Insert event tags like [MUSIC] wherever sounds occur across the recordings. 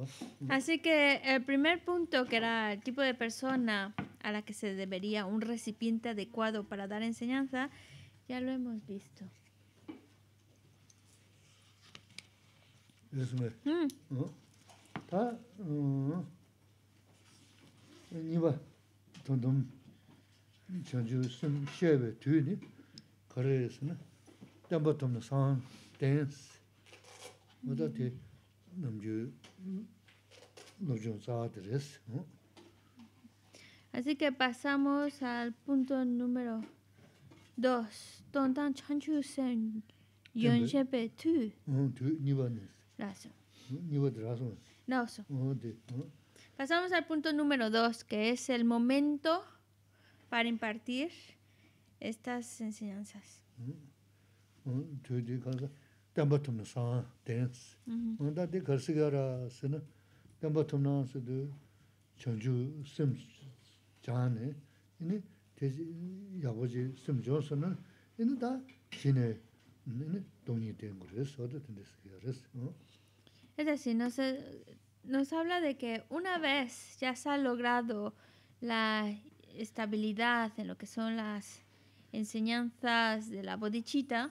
Mm. Así que el primer punto, que era el tipo de persona a la que se debería un recipiente adecuado para dar enseñanza, ya lo hemos visto dāmbā tōmna sāng, dēns, wadā tē nāmchū nōchōng sā tērēs. Así que pasamos al punto número 2. Tontan chanchu sen yonshe pe tu. Tu, niwa nes. Raso. Niwa de raso. Raso. Pasamos al punto número 2, que es el momento para impartir estas enseñanzas. Mm. Es decir, nos, nos habla de que una vez ya se ha logrado la estabilidad en lo que son las enseñanzas de la bodichita,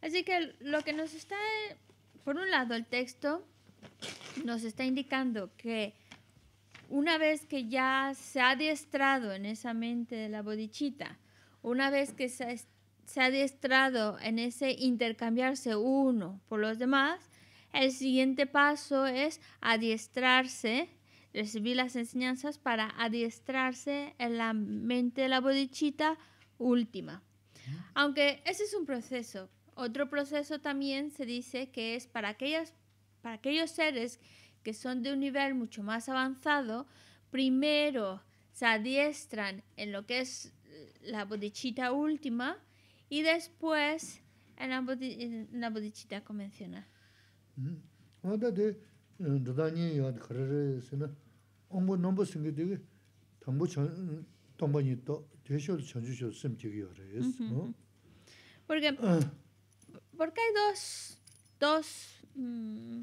Así que lo que nos está, por un lado, el texto nos está indicando que una vez que ya se ha adiestrado en esa mente de la bodichita, una vez que se, se ha adiestrado en ese intercambiarse uno por los demás, el siguiente paso es adiestrarse Recibir las enseñanzas para adiestrarse en la mente de la bodichita última. Aunque ese es un proceso. Otro proceso también se dice que es para, para aquellos seres que son de un nivel mucho más avanzado, primero se adiestran en lo que es eh, la bodichita última y después en la, bodi, bodichita convencional un Porque porque hay dos dos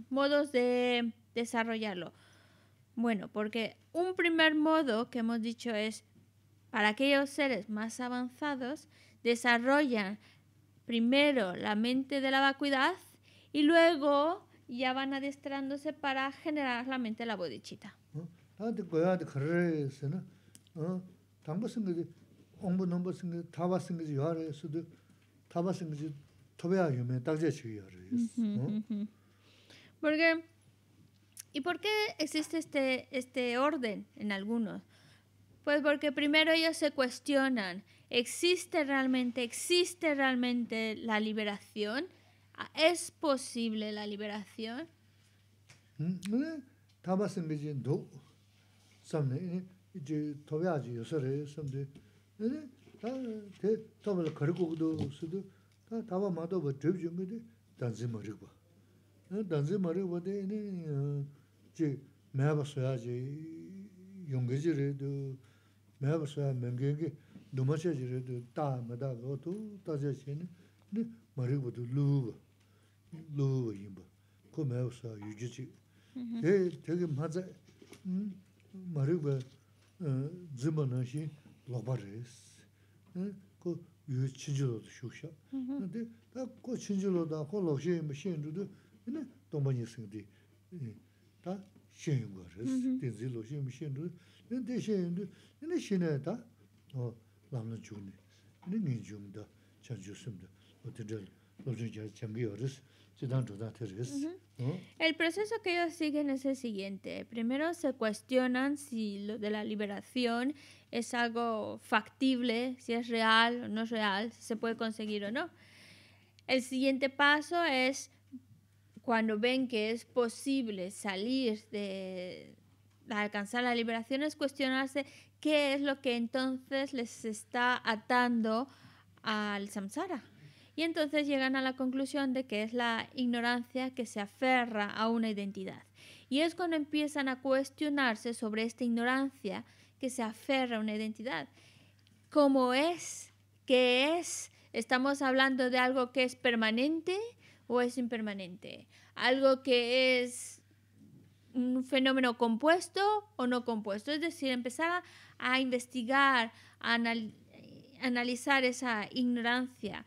modos de desarrollarlo. Bueno, porque un primer modo que hemos dicho es para aquellos seres más avanzados desarrollan primero la mente de la vacuidad y luego ya van adestrándose para generar la mente de la bodichita porque y por qué existe este este orden en algunos pues porque primero ellos se cuestionan existe realmente existe realmente la liberación es posible la liberación Samnei, 이제 tobyaaji yosarayi samdei, Nade, thay thay thabala khari kukdo sudu, Thaaba maato va trip yungi de danzei marikba. Danzei marikba dei ne, Je mayaba soyaaji yungi ji reyidu, Mayaba soyaaj mengi yungi, Duma chay ji reyidu, taa, madaa ga oto, taajay chi, Nade, yinba, mayaba 마르베 zima nanshin lakpa res. Ko yu chinchilo tu shuksha. Da ko chinchilo da ko lakshin yinba shen dhudu, yinna tongpa nyesing di. Da shen yinba res, tenzi lakshin yinba shen dhudu. Yinna de shen yinba, yinna shenay da lamna chukni. Yinna ngin chukni da, ¿Mm? El proceso que ellos siguen es el siguiente. Primero se cuestionan si lo de la liberación es algo factible, si es real o no es real, si se puede conseguir o no. El siguiente paso es cuando ven que es posible salir de, de alcanzar la liberación, es cuestionarse qué es lo que entonces les está atando al samsara y entonces llegan a la conclusión de que es la ignorancia que se aferra a una identidad. Y es cuando empiezan a cuestionarse sobre esta ignorancia que se aferra a una identidad. ¿Cómo es? ¿Qué es? ¿Estamos hablando de algo que es permanente o es impermanente? ¿Algo que es un fenómeno compuesto o no compuesto? Es decir, empezar a investigar, a analizar esa ignorancia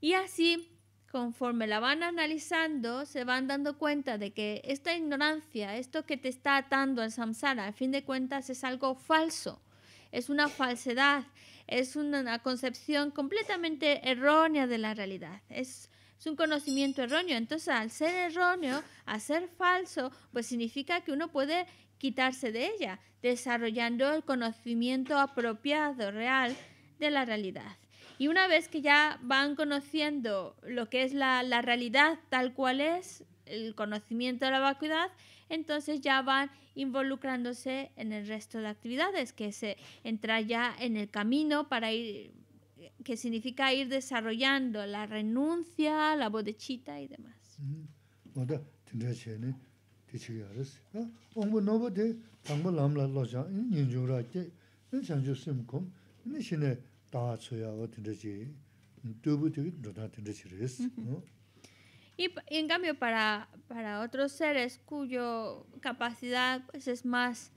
y así, conforme la van analizando, se van dando cuenta de que esta ignorancia, esto que te está atando al samsara, al fin de cuentas es algo falso, es una falsedad, es una concepción completamente errónea de la realidad. Es, es un conocimiento erróneo. Entonces, al ser erróneo, al ser falso, pues significa que uno puede quitarse de ella, desarrollando el conocimiento apropiado, real, de la realidad. Y una vez que ya van conociendo lo que es la, la realidad tal cual es, el conocimiento de la vacuidad, entonces ya van involucrándose en el resto de actividades, que se entra ya en el camino para ir, que significa ir desarrollando la renuncia, la bodechita y demás. Mm-hmm. Y en cambio para, para otros seres cuyo capacidad pues, es más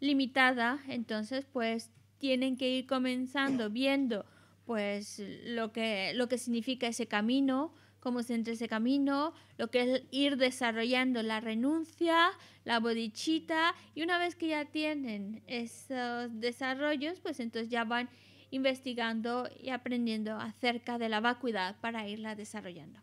limitada, entonces pues tienen que ir comenzando viendo pues lo que, lo que significa ese camino, cómo se entra ese camino, lo que es ir desarrollando la renuncia, la bodichita, y una vez que ya tienen esos desarrollos, pues entonces ya van investigando y aprendiendo acerca de la vacuidad para irla desarrollando.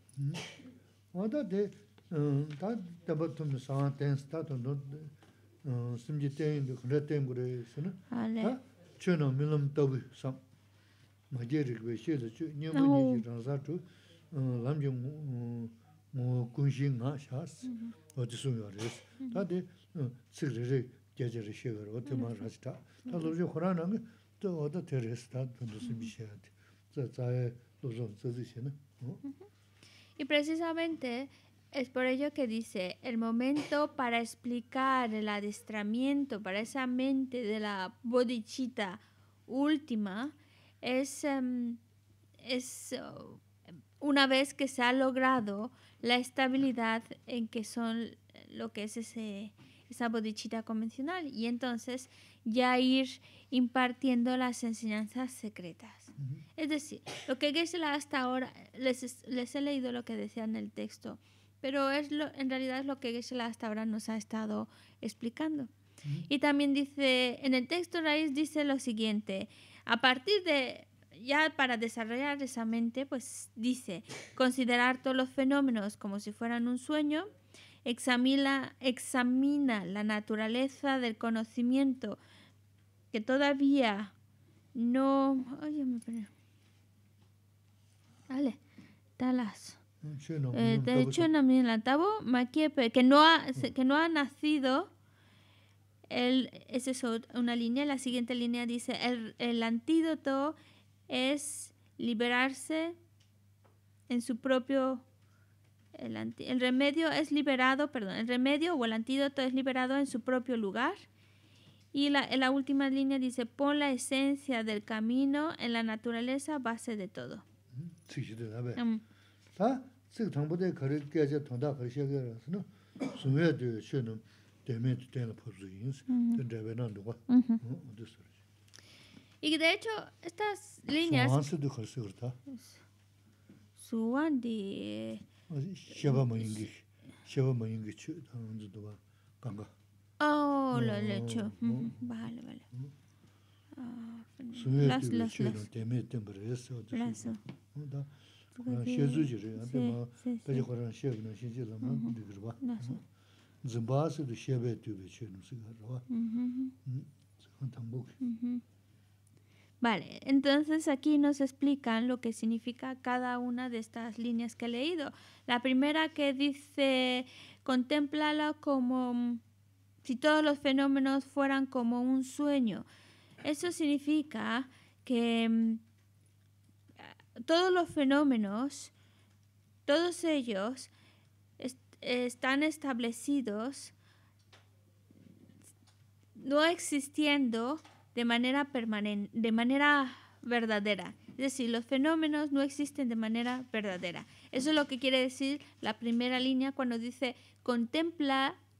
Y precisamente es por ello que dice, el momento para explicar el adestramiento para esa mente de la bodichita última es, em, um, una vez que se ha logrado la estabilidad en que son lo que es ese, esa bodichita convencional. Y entonces ya ir impartiendo las enseñanzas secretas. Es decir, lo que geshe hasta ahora, les, he leído lo que decía en el texto, pero es lo, en realidad es lo que geshe hasta ahora nos ha estado explicando. Y también dice, en el texto raíz dice lo siguiente, a partir de, ya para desarrollar esa mente, pues dice, considerar todos los fenómenos como si fueran un sueño, examina la naturaleza del conocimiento, todavía no... Oye, me Dale, talas. Eh, de hecho, que no ha, que no ha nacido, el, es una línea. La siguiente línea dice, el, el antídoto es liberarse en su propio... El, el remedio es liberado, perdón, el remedio o el antídoto es liberado en su propio lugar. Y la, la última línea dice, pon la esencia del camino en la naturaleza base de todo. Y de hecho, estas líneas... Suwan de... Sheba Mayingi, Sheba Mayingi, Ganga. Oh, he hecho Vale, vale. Ah, las, las, las. Vale, entonces aquí nos explican lo que significa cada una de estas líneas que he leído. La primera que dice, contemplala como mm, si todos los fenómenos fueran como un sueño. Eso significa que mm, todos los fenómenos, todos ellos están establecidos no existiendo de manera de manera verdadera. Es decir, los fenómenos no existen de manera verdadera. Eso es lo que quiere decir la primera línea cuando dice contempla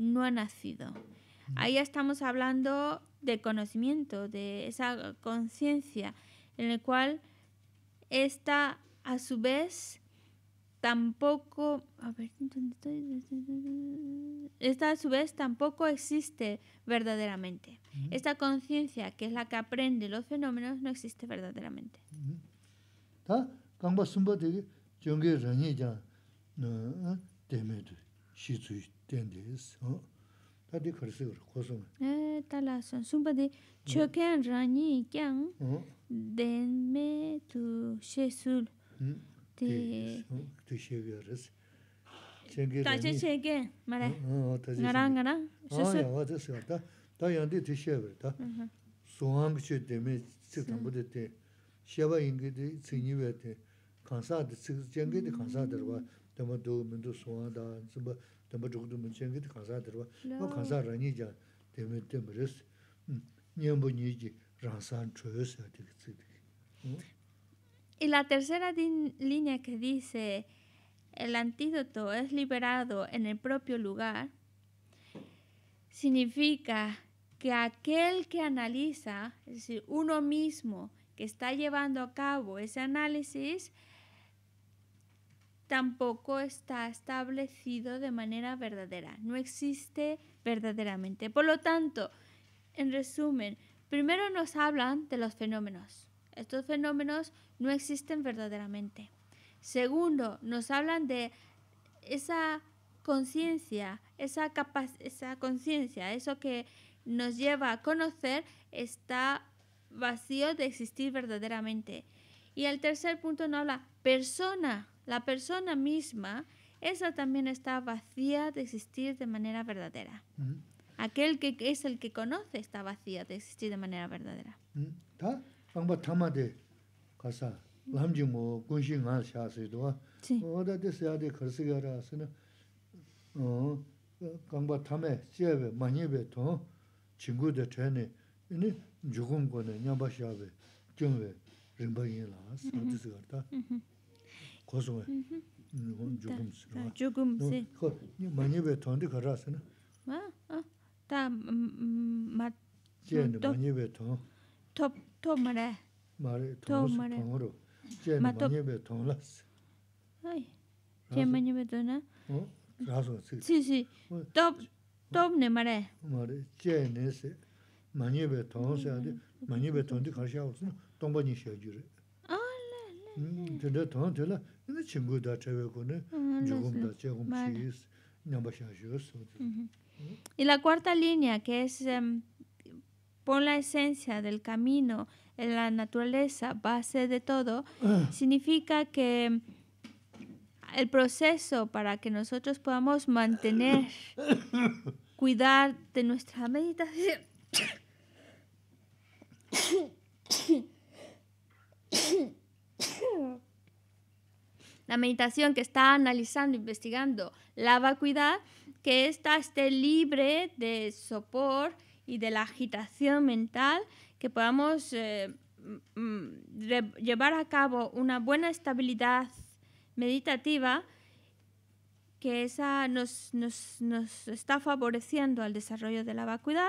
no ha nacido. Ahí estamos hablando de conocimiento, de esa conciencia en la cual esta a su vez tampoco a ver, esta a su vez tampoco existe verdaderamente. Esta conciencia que es la que aprende los fenómenos no existe verdaderamente. dendis. Ta di karisi gara, kosum. Ta la san, sumpa di chokyan rani kyang den me tu shesul. ingi Hmm, hmm? Y la tercera línea que dice, el antídoto es liberado en el propio lugar, significa que aquel que analiza, es decir, uno mismo que está llevando a cabo ese análisis, tampoco está establecido de manera verdadera, no existe verdaderamente. Por lo tanto, en resumen, primero nos hablan de los fenómenos. Estos fenómenos no existen verdaderamente. Segundo, nos hablan de esa conciencia, esa, esa conciencia, eso que nos lleva a conocer está vacío de existir verdaderamente. Y el tercer punto no habla persona, la persona misma, esa también está vacía de existir de manera verdadera. Mm. Aquel que es el que conoce está vacía de existir de manera verdadera. Mm. 넣 tr limbs hī ṣ therapeutic to Vittah in all those Politicians qu 병ay newb самаз tar marginal paral a ṭ Urban Treatment Fernal Treatment qol mā Teach Him ṭiñiwas � Godzilla ჩ ჩუ჻ ṭiñiwas ṭiñiwas ḵ ჩუჼ ჩუჼ Y la cuarta línea, que es em, pon la esencia del camino en la naturaleza, base de todo, ah. significa que el proceso para que nosotros podamos mantener, [COUGHS] cuidar de nuestra meditación. [COUGHS] la meditación que está analizando, investigando la vacuidad, que ésta esté libre de sopor y de la agitación mental, que podamos eh, mm, mm, llevar a cabo una buena estabilidad meditativa que esa nos está favoreciendo al desarrollo de la vacuidad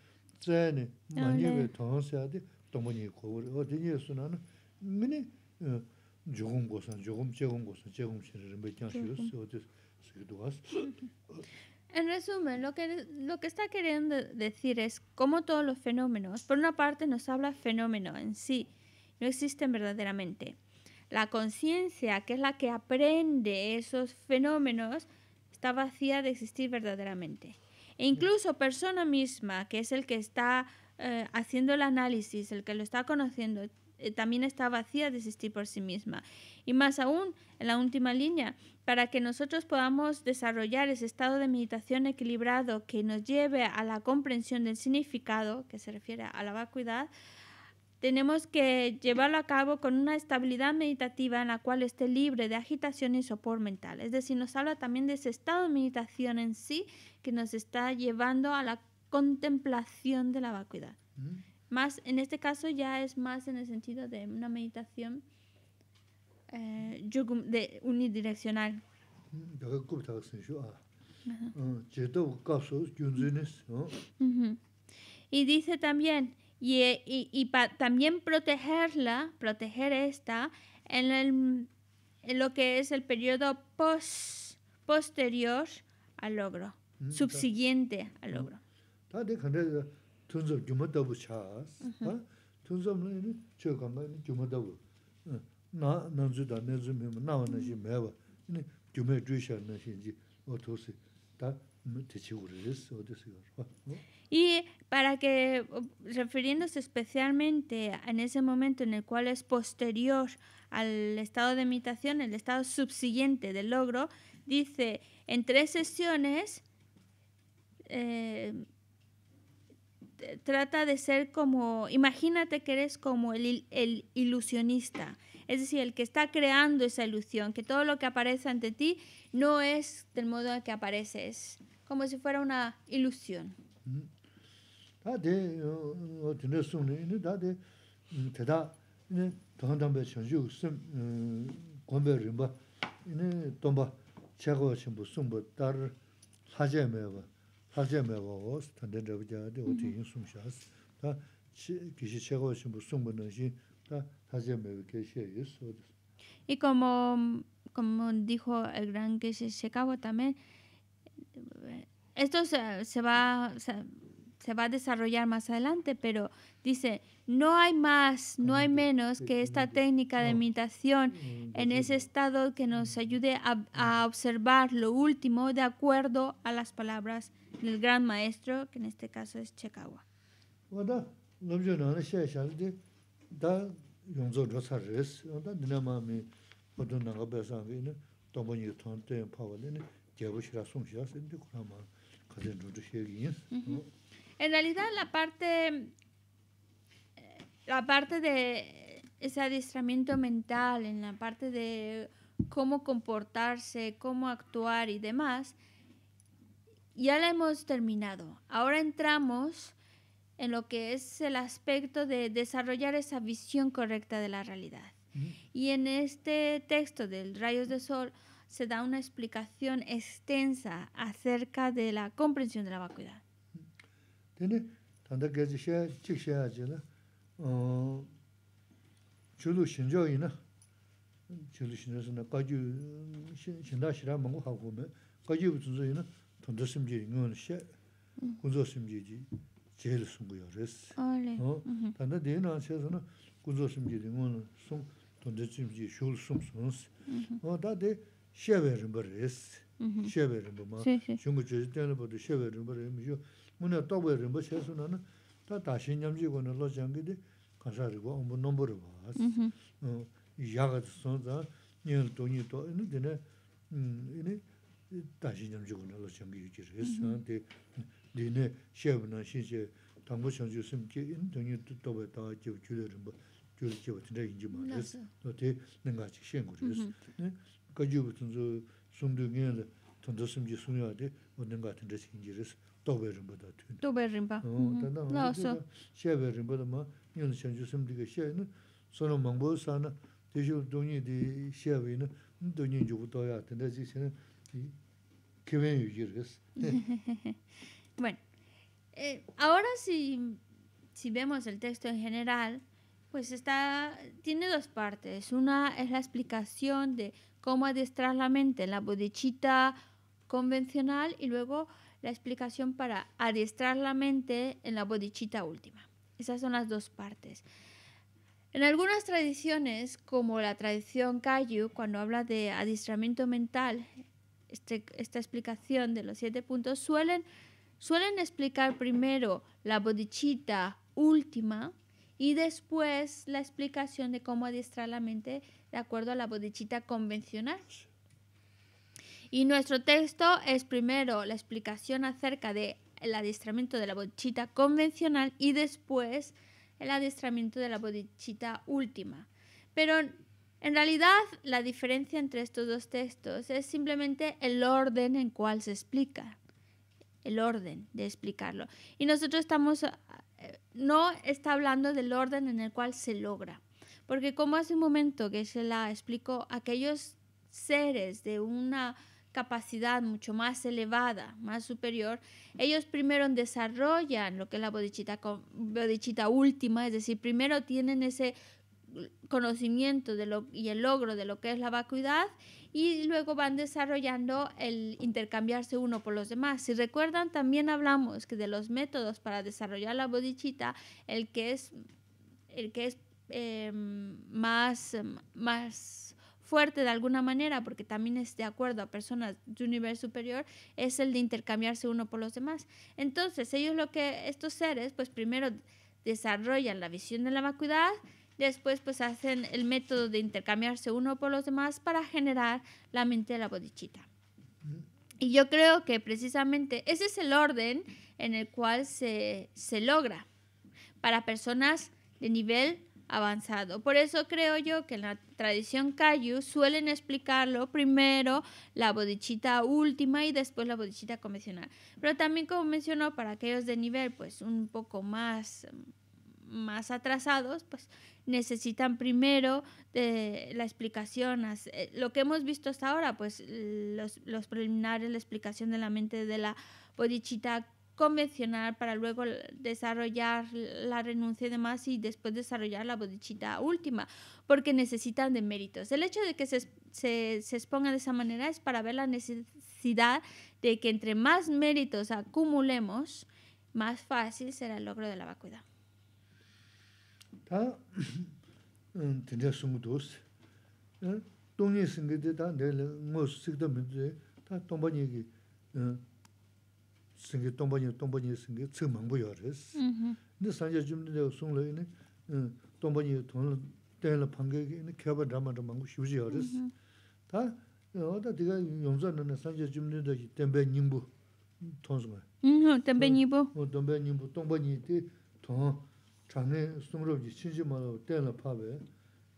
[LAUGHS] En resumen, lo que, lo que está queriendo decir es cómo todos los fenómenos, por una parte nos habla fenómeno en sí, no existen verdaderamente. La conciencia, que es la que aprende esos fenómenos, está vacía de existir verdaderamente. E incluso persona misma, que es el que está eh, haciendo el análisis, el que lo está conociendo, eh, también está vacía de existir por sí misma. Y más aún, en la última línea, para que nosotros podamos desarrollar ese estado de meditación equilibrado que nos lleve a la comprensión del significado, que se refiere a la vacuidad, tenemos que llevarlo a cabo con una estabilidad meditativa en la cual esté libre de agitación y sopor mental. Es decir, nos habla también de ese estado de meditación en sí que nos está llevando a la contemplación de la vacuidad. Mm. Más, en este caso ya es más en el sentido de una meditación eh, de unidireccional. Mm, ah. Ah, y dice también, eh, y, y, también protegerla, proteger esta en, el, en, lo que es el periodo posterior al logro, mm, subsiguiente al mm. logro. Y para que, refiriéndose especialmente en ese momento en el cual es posterior al estado de imitación, el estado subsiguiente del logro, dice, en tres sesiones eh, trata de ser como, imagínate que eres como el, ilusionista, es decir, el que está creando esa ilusión, que todo lo que aparece ante ti no es del modo en que aparece, es como si fuera una ilusión. Y como, como dijo el gran que se, se acabó también, esto se, va, se va a desarrollar más adelante, pero dice, no hay más, no hay menos que esta técnica de imitación mm, en ese estado que nos mm. ayude a, mm. observar lo último de acuerdo a las palabras del gran maestro, que en este caso es Chekawa. En realidad la parte, la parte de ese adiestramiento mental, en la parte de cómo comportarse, cómo actuar y demás, ya la hemos terminado. Ahora entramos en lo que es el aspecto de desarrollar esa visión correcta de la realidad. Y en este texto del Rayos de Sol se da una explicación extensa acerca de la comprensión de la vacuidad. Tene, tanda gezi xe, chik xe aze la, chulu shinzo ina, chulu 하고 뭐. kaji, shinda shira mungu haku me, kaji 제일 tunzo ina, tanda simji, ngon xe, kunzo simji ji, jeli sungu ya resi. Mm-hmm. Tanda dene na xe zina, kunzo simji di ngon sung, verin resi, verin verin 문에 또왜 림보 세수는 다 다시 냠지고는 로장기디 가사리고 뭐 넘버로 봐. 어 야가 선자 니는 돈이 또음 이네 다시 냠지고는 로장기 유지를 했었는데 니네 셰브나 신세 당부 전주 숨기 인 돈이 또 줄을 뭐 줄을 지고 진짜 인지 말았어. 너테 내가 아직 시행 그랬어. 네. 그 주부터 숨도 그냥 돈도 숨지 숨어야 돼. 뭐 내가 같은 데 생기랬어. bueno eh, ahora si si vemos el texto en general pues está tiene dos partes una es la explicación de cómo adiestrar la mente en la bodichita convencional y luego la explicación para adiestrar la mente en la bodichita última. Esas son las dos partes. En algunas tradiciones, como la tradición Kayu, cuando habla de adiestramiento mental, este, esta explicación de los siete puntos, suelen, suelen explicar primero la bodichita última y después la explicación de cómo adiestrar la mente de acuerdo a la bodichita convencional. Y nuestro texto es primero la explicación acerca del el adiestramiento de la bodichita convencional y después el adiestramiento de la bodichita última. Pero en realidad la diferencia entre estos dos textos es simplemente el orden en cual se explica, el orden de explicarlo. Y nosotros estamos, eh, no está hablando del orden en el cual se logra, porque como hace un momento que se la explicó, aquellos seres de una capacidad mucho más elevada, más superior, ellos primero desarrollan lo que es la bodichita, bodichita última, es decir, primero tienen ese conocimiento de lo, y el logro de lo que es la vacuidad y luego van desarrollando el intercambiarse uno por los demás. Si recuerdan, también hablamos que de los métodos para desarrollar la bodichita, el que es, el que es em, más, más fuerte de alguna manera, porque también es de acuerdo a personas de un nivel superior, es el de intercambiarse uno por los demás. Entonces, ellos lo que, estos seres, pues primero desarrollan la visión de la vacuidad, después pues hacen el método de intercambiarse uno por los demás para generar la mente de la bodichita. Y yo creo que precisamente ese es el orden en el cual se, se logra para personas de nivel avanzado. Por eso creo yo que en la tradición Cayu suelen explicarlo primero la bodichita última y después la bodichita convencional. Pero también como mencionó, para aquellos de nivel pues un poco más más atrasados, pues necesitan primero la explicación, eh, lo que hemos visto hasta ahora, pues los, los preliminares, la explicación de la mente de la bodichita convencional para luego desarrollar la renuncia y demás y después desarrollar la bodichita última, porque necesitan de méritos. El hecho de que se, se, se exponga de esa manera es para ver la necesidad de que entre más méritos acumulemos, más fácil será el logro de la vacuidad. Mm, tsengki tongpa nyi tongpa nyi tsengki tseng mangpu ya waris mm-hmm. nyi sancha chumdina yaw sungla nyi eh, tongpa nyi tongla tenla pangka yi kiya kya ba dhamma dang mangpu shivuji ya waris mm-hmm. tha eh, oda tiga yongsa nyi sancha chumdina yi tenpay nyingbu tongsunga mm-hmm, tenpay nyingbu tongpa nyi tongpa nyi tonga chakni sungla yi chenchi mangla tenla paba yi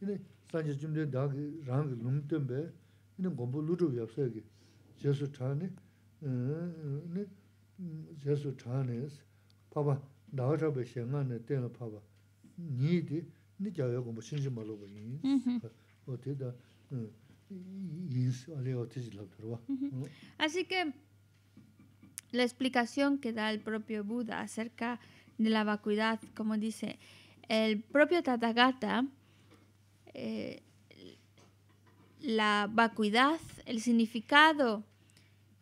nyi sancha chumdina ki ki jesu así que la explicación que da el propio Buda acerca de la vacuidad como dice el propio Tathagata eh, la vacuidad el significado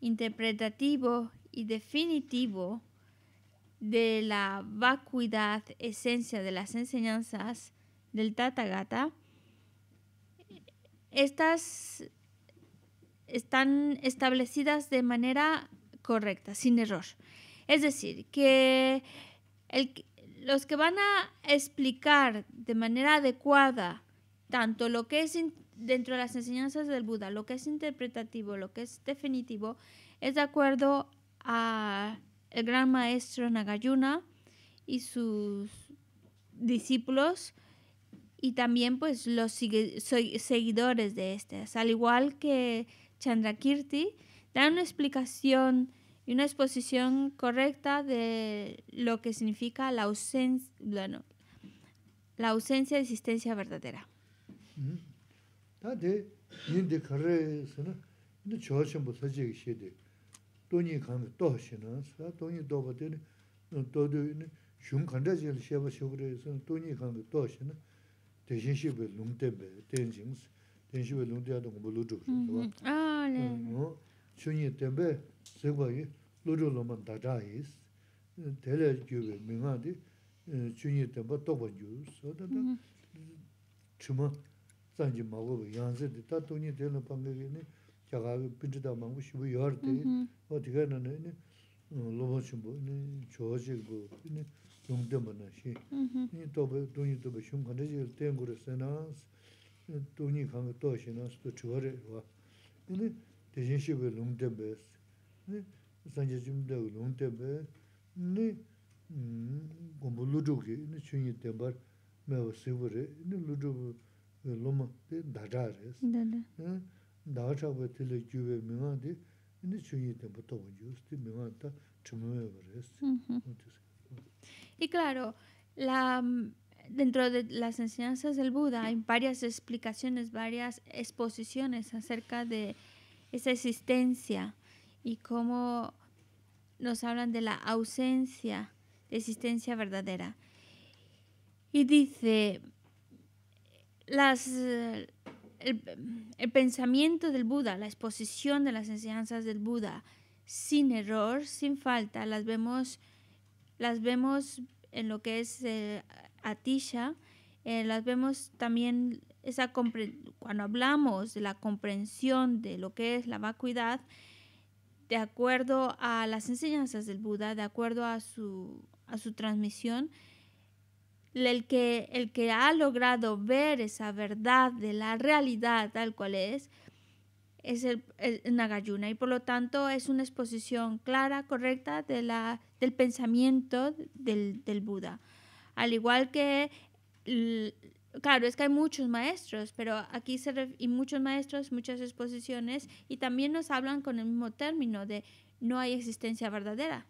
interpretativo y definitivo de la vacuidad esencia de las enseñanzas del Tathagata, estas están establecidas de manera correcta, sin error. Es decir, que los que van a explicar de manera adecuada tanto lo que es dentro de las enseñanzas del Buda, lo que es interpretativo, lo que es definitivo, es de acuerdo a el gran maestro Nagayuna y sus discípulos y también pues los seguidores de este al igual que Chandrakirti, dan una explicación y una exposición correcta de lo que significa la ausencia, bueno, la ausencia de existencia verdadera. 돈이 간다 또 하시는 수다 돈이 도바들 도도니 슝 간다지를 셔버 셔버에서 돈이 간다 또 하시는 대신시 그 농대배 대행심스 대신시 농대하도 모두도 아네 슝이 때배 세바이 로로로만 다다이스 대례규의 명아디 슝이 때바 도바주서다다 주마 단지 마고 양제 대다 돈이 되는 방법이니 자가 빈지다 망고 쉬부 여르데 o tiga nana ini loma chumbo, ini choa chigo, ini longde mana xe. Ini toba, dungi toba xiong kanda xe, tengura xe naas, dungi kanga 네 xe naas, to choa re wa. Ini tijin xebe longde be, ini sanje chumde go Y claro, la mm, dentro de las enseñanzas del Buda hay varias explicaciones, varias exposiciones acerca de esa existencia y cómo nos hablan de la ausencia de existencia verdadera. Y dice las el, pensamiento del Buda, la exposición de las enseñanzas del Buda, sin error, sin falta, las vemos, las vemos en lo que es eh, Atisha, eh, las vemos también cuando hablamos de la comprensión de lo que es la vacuidad, de acuerdo a las enseñanzas del Buda, de acuerdo a su transmisión, el que, el que ha logrado ver esa verdad de la realidad tal cual es, es el, Nagayuna y por lo tanto es una exposición clara, correcta de la, del pensamiento del, del Buda. Al igual que, claro, es que hay muchos maestros, pero aquí se y muchos maestros, muchas exposiciones y también nos hablan con el mismo término de no hay existencia verdadera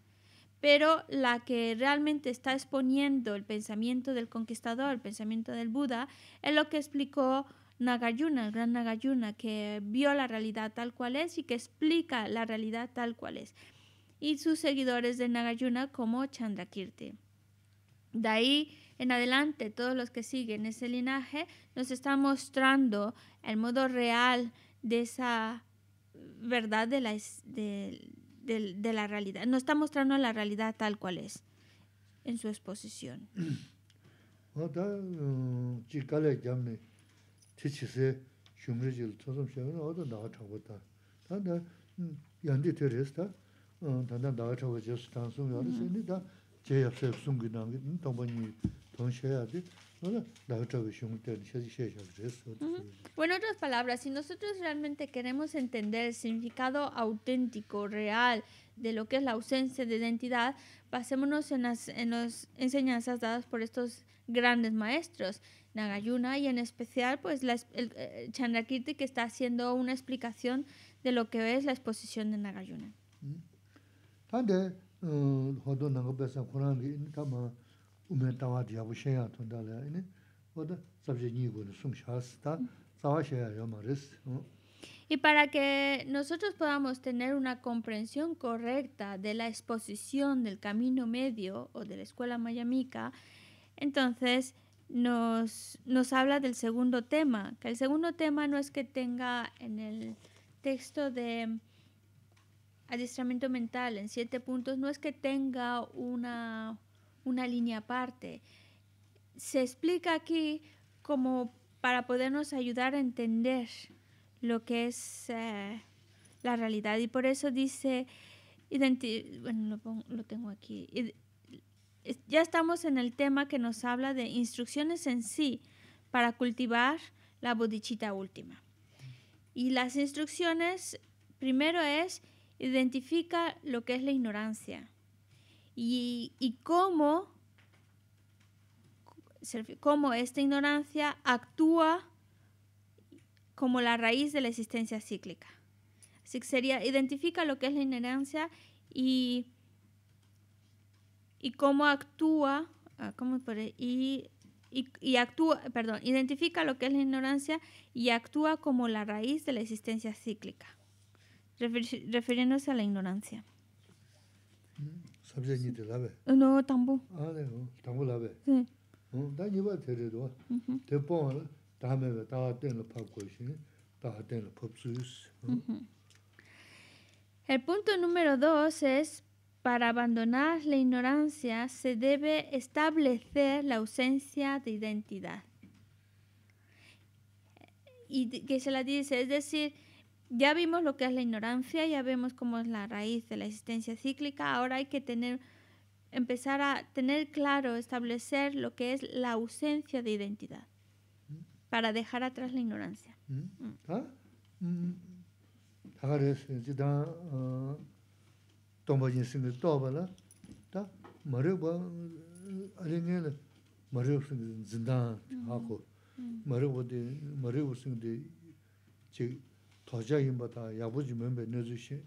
pero la que realmente está exponiendo el pensamiento del conquistador, el pensamiento del Buda, es lo que explicó nagayuna el gran Nagayuna, que vio la realidad tal cual es y que explica la realidad tal cual es, y sus seguidores de Nagayuna como Chandrakirti. De ahí en adelante, todos los que siguen ese linaje nos están mostrando el modo real de esa verdad de la, de, la realidad, no está mostrando la realidad tal cual es en su exposición. [CLEARS THROAT] Bueno, otras palabras, si nosotros realmente queremos entender el significado auténtico, real, de lo que es la ausencia de identidad, basémonos en las, enseñanzas dadas por estos grandes maestros, Nagayuna y en especial pues eh, Chandrakirti que está haciendo una explicación de lo que es la exposición de Nagayuna. Mm. Eh, y para que nosotros podamos tener una comprensión correcta de la exposición del camino medio o de la escuela mayamica, entonces nos, nos habla del segundo tema, que el segundo tema no es que tenga en el texto de adiestramiento mental en siete puntos, no es que tenga una, una línea aparte. Se explica aquí como para podernos ayudar a entender lo que es eh, la realidad. Y por eso dice, bueno, lo, tengo aquí. ya estamos en el tema que nos habla de instrucciones en sí para cultivar la bodichita última. Y las instrucciones, primero es, identifica lo que es la ignorancia y, cómo, cómo esta ignorancia actúa como la raíz de la existencia cíclica. Así que sería, identifica lo que es la ignorancia y, y cómo actúa, ah, ¿cómo y, y, actúa, perdón, identifica lo que es la ignorancia y actúa como la raíz de la existencia cíclica, refiriéndose a la ignorancia. Mm. El punto número dos es, para abandonar la ignorancia se debe establecer la ausencia de identidad. Y que se la dice, es decir, ya vimos lo que es la ignorancia, ya vemos cómo es la raíz de la existencia cíclica, ahora hay que tener, empezar a tener claro, establecer lo que es la ausencia de identidad para dejar atrás la ignorancia. ¿Mm? Mm. ¿Ah? Mm. 도저 힘보다 야부지 멤버 내주시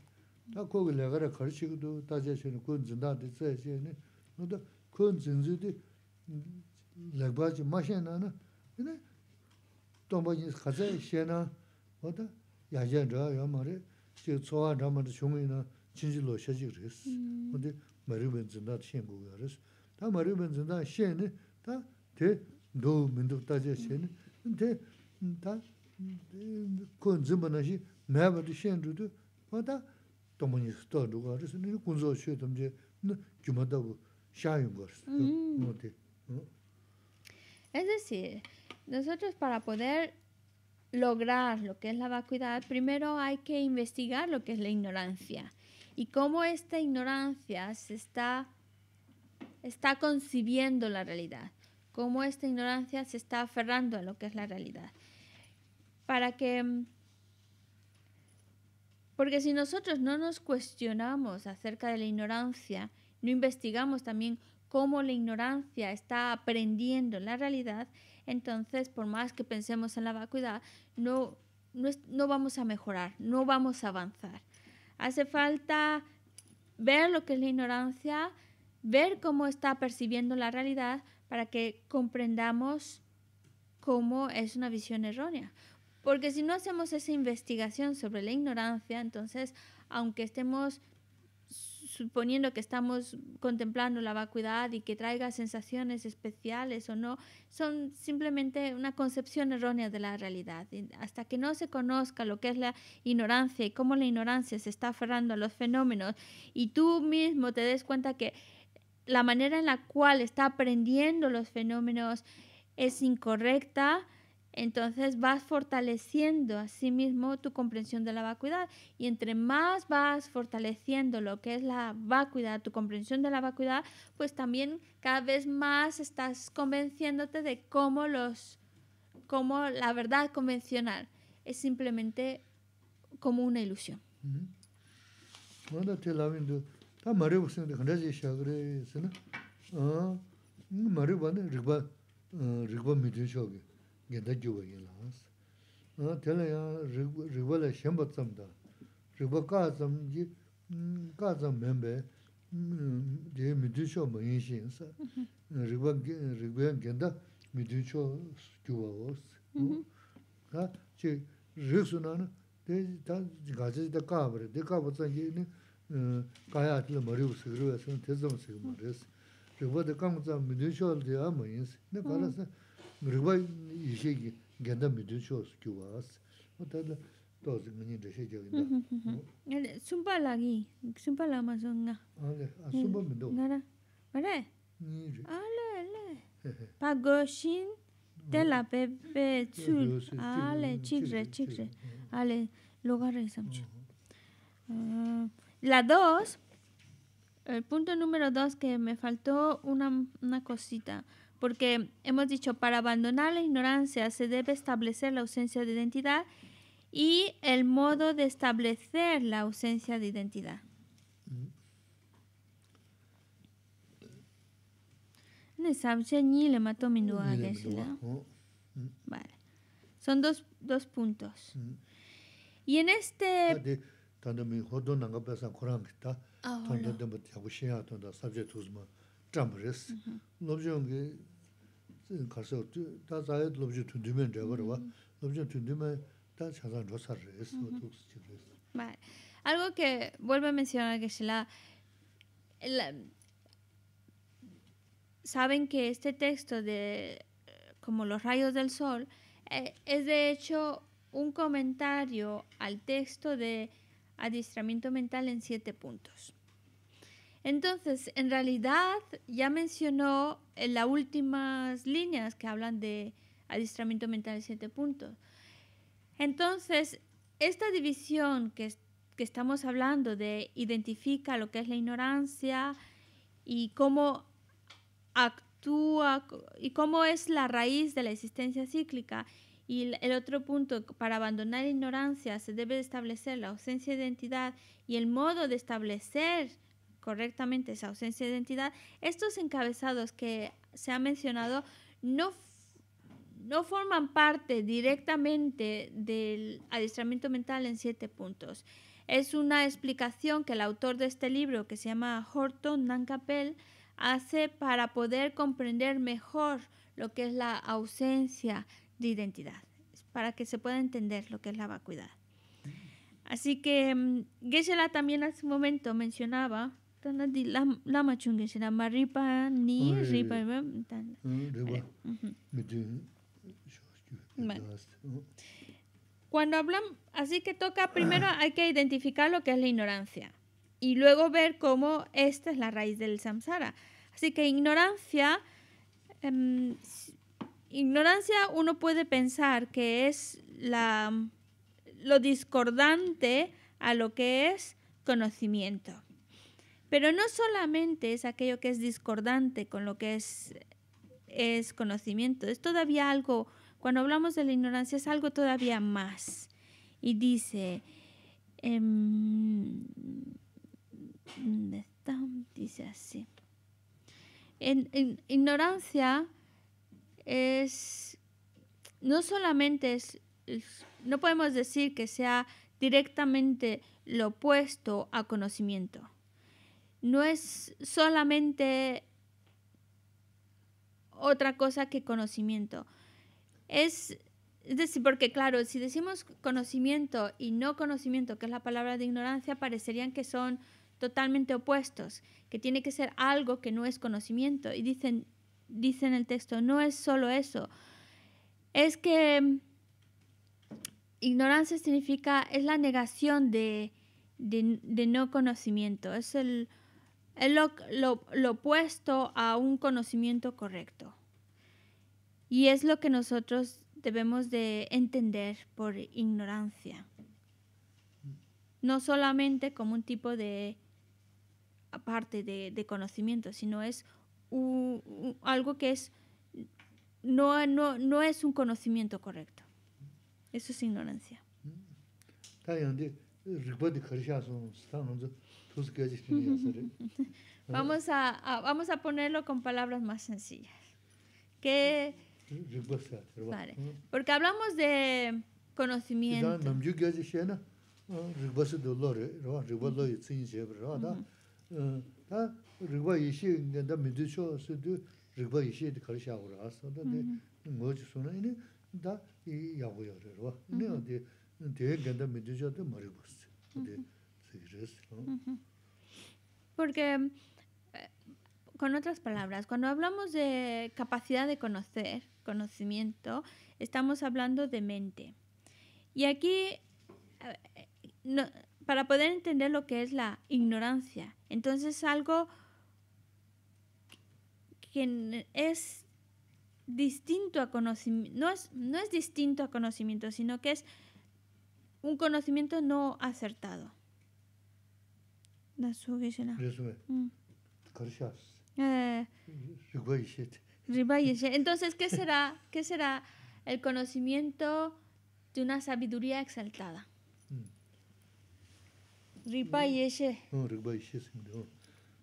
나 거기 내가라 걸치고도 다제시는 그 진다 레바지 마셔나나 근데 도마지 가자 시에나 뭐다 야제저 요 말에 지금 소화 담은 진실로 셔지 근데 머리면 진다 신고 다 머리면 진다 시에는 다대노 민족 근데 다 Es decir, nosotros para poder lograr lo que es la vacuidad, primero hay que investigar lo que es la ignorancia y cómo esta ignorancia se está, está concibiendo la realidad, cómo esta ignorancia se está aferrando a lo que es la realidad para que... Mm, porque si nosotros no nos cuestionamos acerca de la ignorancia, no investigamos también cómo la ignorancia está aprendiendo la realidad, entonces por más que pensemos en la vacuidad, no, no, no vamos a mejorar, no vamos a avanzar. Hace falta ver lo que es la ignorancia, ver cómo está percibiendo la realidad para que comprendamos cómo es una visión errónea. Porque si no hacemos esa investigación sobre la ignorancia, entonces, aunque estemos suponiendo que estamos contemplando la vacuidad y que traiga sensaciones especiales o no, son simplemente una concepción errónea de la realidad. hasta que no se conozca lo que es la ignorancia y cómo la ignorancia se está aferrando a los fenómenos y tú mismo te des cuenta que la manera en la cual está aprendiendo los fenómenos es incorrecta, entonces vas fortaleciendo sí mismo tu comprensión de la vacuidad y entre más vas fortaleciendo lo que es la vacuidad, tu comprensión de la vacuidad, pues también cada vez más estás convenciéndote de cómo los cómo la verdad convencional es simplemente como una ilusión. kenda gyuwa yinlaa sa. Tena yaa rigwa laa xemba tsamda. Rigwa kaa tsam gi, kaa tsam diya ma Rigwa, Chi rigsu diya Rigwa da kama tsam rikwa ishe genda midun shos kiwaas. Tata tozi ngani dreshe jaginda. Sumpa lagi, sumpa lama so nga. Sumpa mido. Ngara, ngara? Ale, ale. Pagoshin, tela pepe, tsul. Ale, chikre, chikre. Ale, logare samchu. La dos, el punto número dos que me faltó una, una cosita porque hemos dicho, para abandonar la ignorancia se debe establecer la ausencia de identidad y el modo de establecer la ausencia de identidad. Vale. Son dos, puntos. Mm. Y en este... Algo que vuelvo a mencionar que la, saben que este texto de como los rayos del sol eh, es de hecho un comentario al texto de adiestramiento mental en siete puntos. Entonces, en realidad ya mencionó en eh, las últimas líneas que hablan de adiestramiento mental de siete puntos. Entonces, esta división que, estamos hablando de identifica lo que es la ignorancia y cómo actúa y cómo es la raíz de la existencia cíclica y el otro punto, para abandonar la ignorancia se debe establecer la ausencia de identidad y el modo de establecer correctamente esa ausencia de identidad, estos encabezados que se ha mencionado no, no forman parte directamente del adiestramiento mental en siete puntos. Es una explicación que el autor de este libro, que se llama Horton Nankapel, hace para poder comprender mejor lo que es la ausencia de identidad, para que se pueda entender lo que es la vacuidad. Así que mm, Gesela también hace un momento mencionaba cuando hablamos así que toca ah. primero hay que identificar lo que es la ignorancia y luego ver cómo esta es la raíz del samsara así que ignorancia em, ignorancia uno puede pensar que es la lo discordante a lo que es conocimiento pero no solamente es aquello que es discordante con lo que es, conocimiento, es todavía algo, cuando hablamos de la ignorancia es algo todavía más. Y dice, em, ¿dónde está? Dice así. ignorancia es, no solamente es, no podemos decir que sea directamente lo opuesto a conocimiento no es solamente otra cosa que conocimiento. Es, decir, porque claro, si decimos conocimiento y no conocimiento, que es la palabra de ignorancia, parecerían que son totalmente opuestos, que tiene que ser algo que no es conocimiento. Y dicen, dicen el texto, no es solo eso, es que ignorancia significa, es la negación de, de no conocimiento, es el es lo, opuesto a un conocimiento correcto. Y es lo que nosotros debemos de entender por ignorancia. No solamente como un tipo de aparte de, conocimiento, sino es algo que es no, no, no es un conocimiento correcto. Eso es ignorancia. Mm. ¿eh? [LAUGHS] Vamos a, vamos a ponerlo con palabras más sencillas. Que, porque hablamos de conocimiento. Porque, eh, con otras palabras, cuando hablamos de capacidad de conocer, conocimiento, estamos hablando de mente. Y aquí, para poder entender lo que es la ignorancia, entonces algo que es distinto a conocimiento, no es distinto a conocimiento, sino que es un conocimiento no acertado. 나수 계시나 그래서 음 corchas eh riba yeshet riba yeshet entonces qué será qué será el conocimiento de una sabiduría exaltada riba yeshet 어 riba yeshet 생겨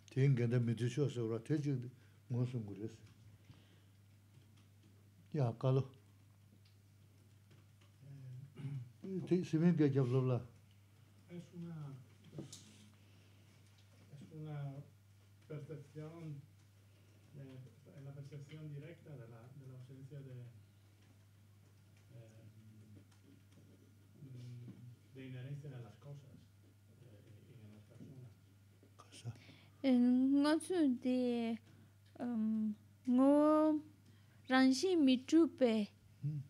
ten ganda medicioso ra teji ngosum gures ya kalo te se me que ya bla bla es una una percepción, de, en la percepción directa de la, de la ausencia de, eh, de inherencia en las cosas eh, y en las personas. Cosa. En tsū de em, no rāngshī mi chupe. Mm.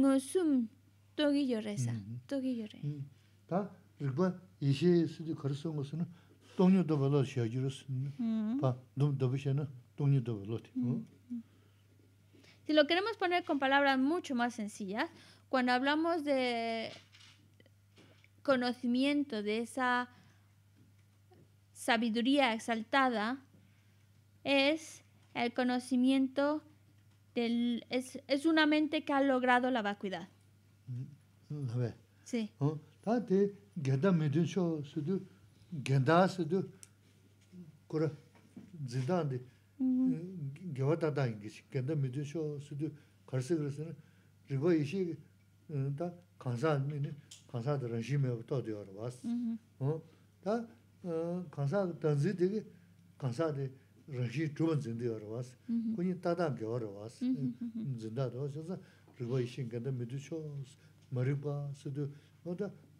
ngō togi tōgi yore sā, si lo queremos poner con palabras mucho más sencillas, cuando hablamos de conocimiento, de esa sabiduría exaltada, es el conocimiento del, es, es una mente que ha logrado la vacuidad. Mm, mm, a ver. Sí. gendā mīdīn shō sūdhū, gendā sūdhū, kura zindāndi, gyawā tādā ingiś, gendā mīdīn shō sūdhū, karsī karsī, rīgwa īshī, tā kānsā, kānsā tā rāngshī mē bō tō diyo rā wās. Tā kānsā tānsī tīki, kānsā tī rāngshī chūban zindī yō rā wās, kuñi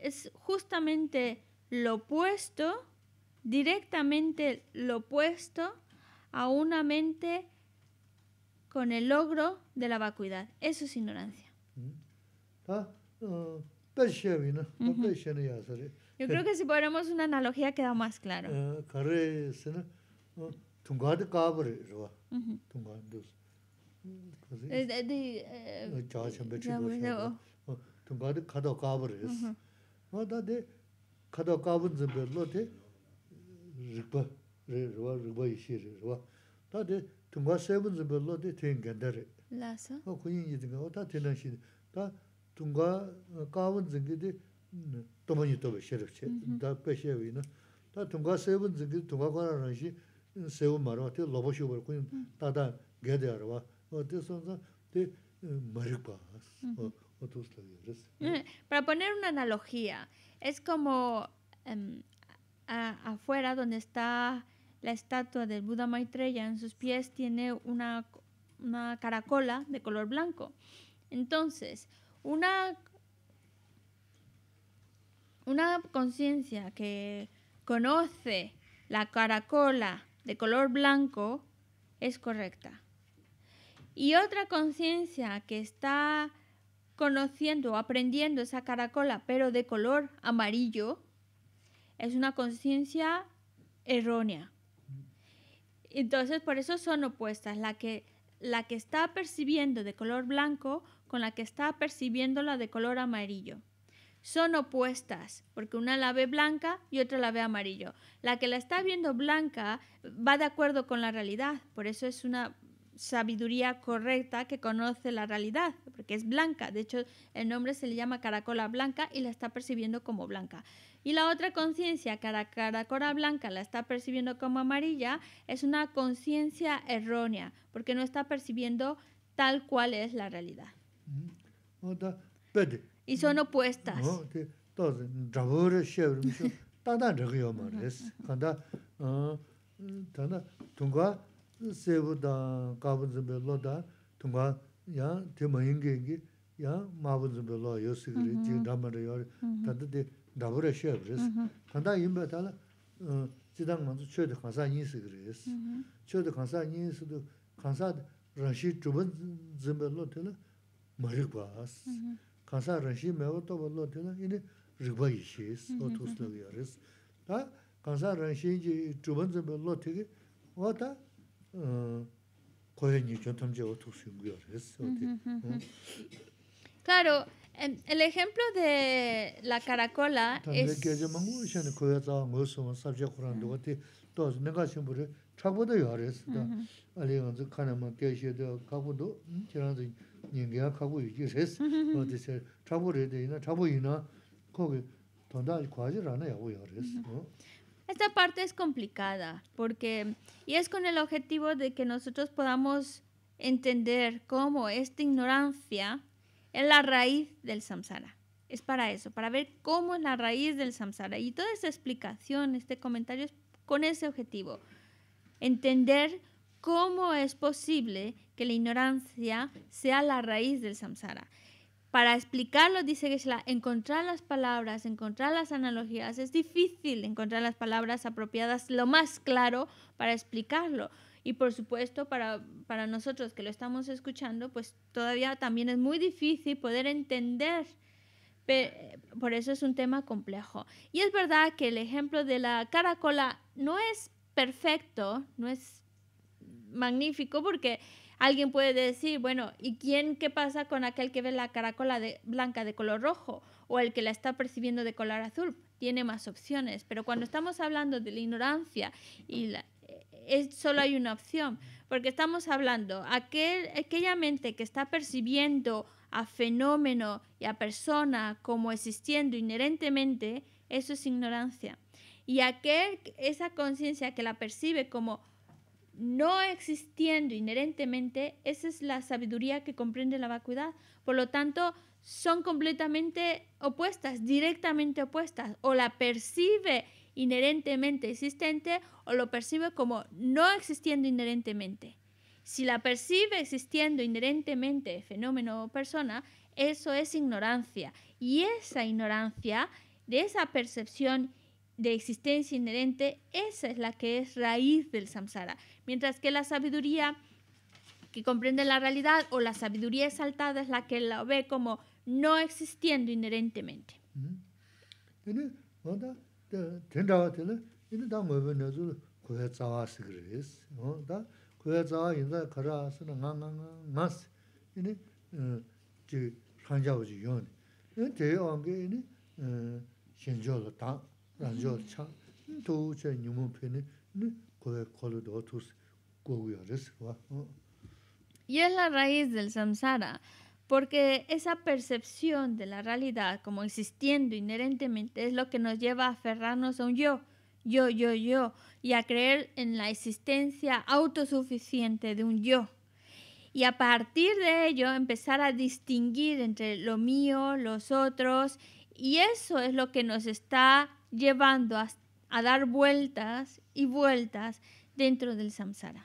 es justamente lo opuesto, directamente lo opuesto a una mente con el logro de la vacuidad. Eso es ignorancia. Yo creo que si ponemos una analogía queda más claro. Ah, wā tā tē kātā kāpun tsā pē lō tē rīpa, rīwa, rīpa īshī rī, rīwa. Tā tē tūngā sēpun tsā pē lō tē tē yīn gāndā rī. Lā sā? Wā kuñi yī tīngā, wā tā tē nā shī tē. Tā tūngā kāpun tsā kī tē tōma Mm, para poner una analogía, es como em, afuera donde está la estatua del Buda Maitreya, en sus pies tiene una, caracola de color blanco. Entonces, una, una conciencia que conoce la caracola de color blanco es correcta. Y otra conciencia que está conociendo, aprendiendo esa caracola, pero de color amarillo, es una conciencia errónea. Entonces, por eso son opuestas, la que, la que está percibiendo de color blanco con la que está percibiendo la de color amarillo. Son opuestas, porque una la ve blanca y otra la ve amarillo. La que la está viendo blanca va de acuerdo con la realidad, por eso es una sabiduría correcta que conoce la realidad, porque es blanca. De hecho, el nombre se le llama caracola blanca y la está percibiendo como blanca. Y la otra conciencia, caracola blanca la está percibiendo como amarilla, es una conciencia errónea, porque no está percibiendo tal cual es la realidad. Mm-hmm. Y son opuestas. 세부 다 가부즈베 로다 통과 야 대마행게게 야 마부즈베 로 요스그리 지 담마르 요 다드데 다브레 쉐브레스 간다 임베달 어 지당 먼저 쳐도 간사 인스그레스 쳐도 간사 인스도 간사 런시 주번 즈메로 되나 머리과스 간사 런시 메오토 볼로 되나 이네 리바이시스 오토스로 요레스 다 간사 런시 주번 즈메로 되게 와다 Claro, em, el ejemplo de la caracola es... Esta parte es complicada porque, y es con el objetivo de que nosotros podamos entender cómo esta ignorancia es la raíz del samsara. Es para eso, para ver cómo es la raíz del samsara. Y toda esta explicación, este comentario es con ese objetivo. Entender cómo es posible que la ignorancia sea la raíz del samsara. Para explicarlo, dice geshe encontrar las palabras, encontrar las analogías, es difícil encontrar las palabras apropiadas, lo más claro para explicarlo. Y por supuesto, para, para nosotros que lo estamos escuchando, pues todavía también es muy difícil poder entender por eso es un tema complejo. Y es verdad que el ejemplo de la caracola no es perfecto, no es magnífico, porque Alguien puede decir, bueno, ¿y quién qué pasa con aquel que ve la caracola de, blanca de color rojo o el que la está percibiendo de color azul? Tiene más opciones, pero cuando estamos hablando de la ignorancia y e, solo hay una opción, porque estamos hablando aquel, aquella mente que está percibiendo a fenómeno y a persona como existiendo inherentemente, eso es ignorancia. Y aquel, esa conciencia que la percibe como no existiendo inherentemente, esa es la sabiduría que comprende la vacuidad. Por lo tanto, son completamente opuestas, directamente opuestas. O la percibe inherentemente existente o lo percibe como no existiendo inherentemente. Si la percibe existiendo inherentemente fenómeno o persona, eso es ignorancia. Y esa ignorancia de esa percepción de existencia inherente, esa es la que es raíz del samsara. Mientras que la sabiduría que comprende la realidad o la sabiduría exaltada es la que la ve como no existiendo inherentemente. Mm-hmm. Y es la raíz del samsara, porque esa percepción de la realidad como existiendo inherentemente es lo que nos lleva a aferrarnos a un yo, yo, yo, yo, y a creer en la existencia autosuficiente de un yo. Y a partir de ello empezar a distinguir entre lo mío, los otros, y eso es lo que nos está llevando a, dar vueltas y vueltas dentro del samsara.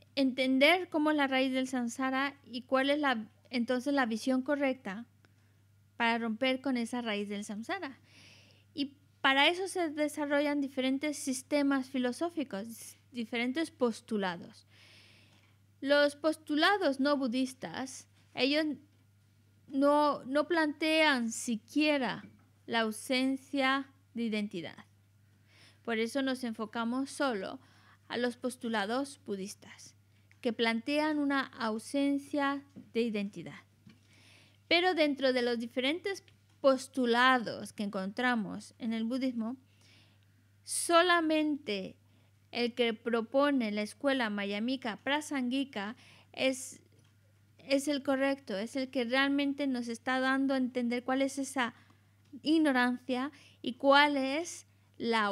entender cómo es la raíz del samsara y cuál es entonces la visión correcta para romper con esa raíz del samsara. Y para eso se desarrollan diferentes sistemas filosóficos, diferentes postulados. Los postulados no budistas, ellos no, no plantean siquiera la ausencia de identidad. Por eso nos enfocamos solo a los postulados budistas que plantean una ausencia de identidad. Pero dentro de los diferentes postulados que encontramos en el budismo, solamente el que propone la escuela mayamica prasangika es, es el correcto, es el que realmente nos está dando a entender cuál es esa ignorancia y cuál es la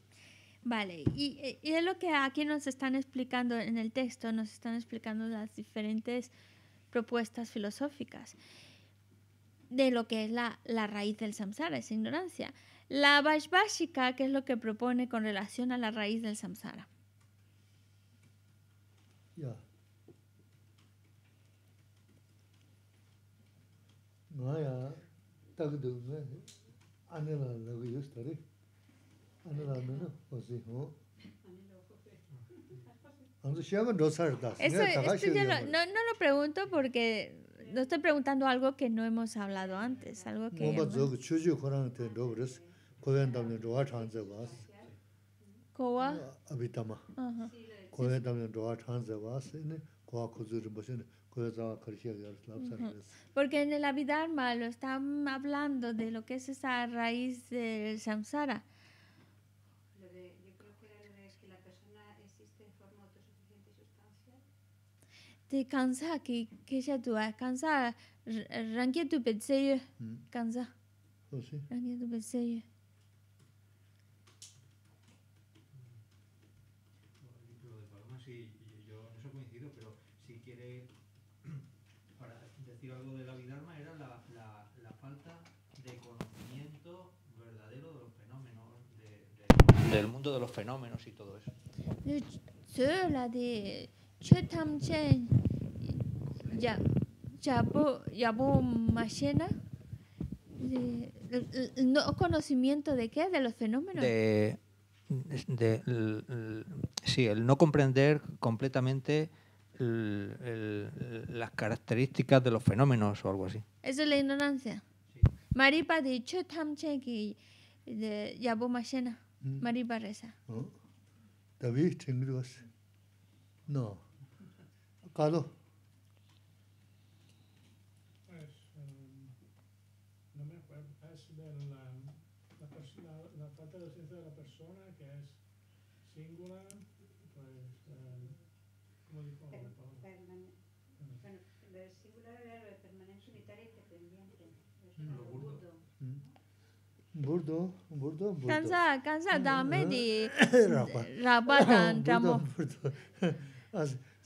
Vale, y, eh, y, es lo que aquí nos están explicando en el texto, nos están explicando las diferentes propuestas filosóficas de lo que es la, la raíz del samsara, esa ignorancia. La Vaishvashika, que es lo que propone con relación a la raíz del samsara. Pues, [LAUGHS] Eso, no, lo pregunto porque no estoy preguntando algo que no hemos hablado antes, algo que... Porque en el Abhidharma lo están hablando de lo que es esa raíz del samsara. te cansa que que ya tu mm. cansa oh, rankia tu petsey cansa coincido, sí si quiere [CLEARS THROAT] decir algo de la vida arma era la, falta de conocimiento verdadero de los fenómenos, del mundo de los fenómenos y todo eso. Yo la de ¿No conocimiento de qué? ¿De los fenómenos? De, de, sí, el no comprender completamente las características de los fenómenos o algo así. Eso es la ignorancia. Sí. Maripa dicho tamcheki de Yabu Machena. Mm. Maripa reza. ¿David oh. No. Carlos. Pues, um, no me acuerdo, es de la, la, la, la, falta de ciencia de la persona, que es singular, pues, um, ¿cómo dijo? Per, permane Bueno, el singular era de permanente, unitario y dependiente. Mm. burdo. Mm. burdo, burdo, burdo. cansa, kansa, dame di rapat dame ramo. Burdo, burdo. [LAUGHS]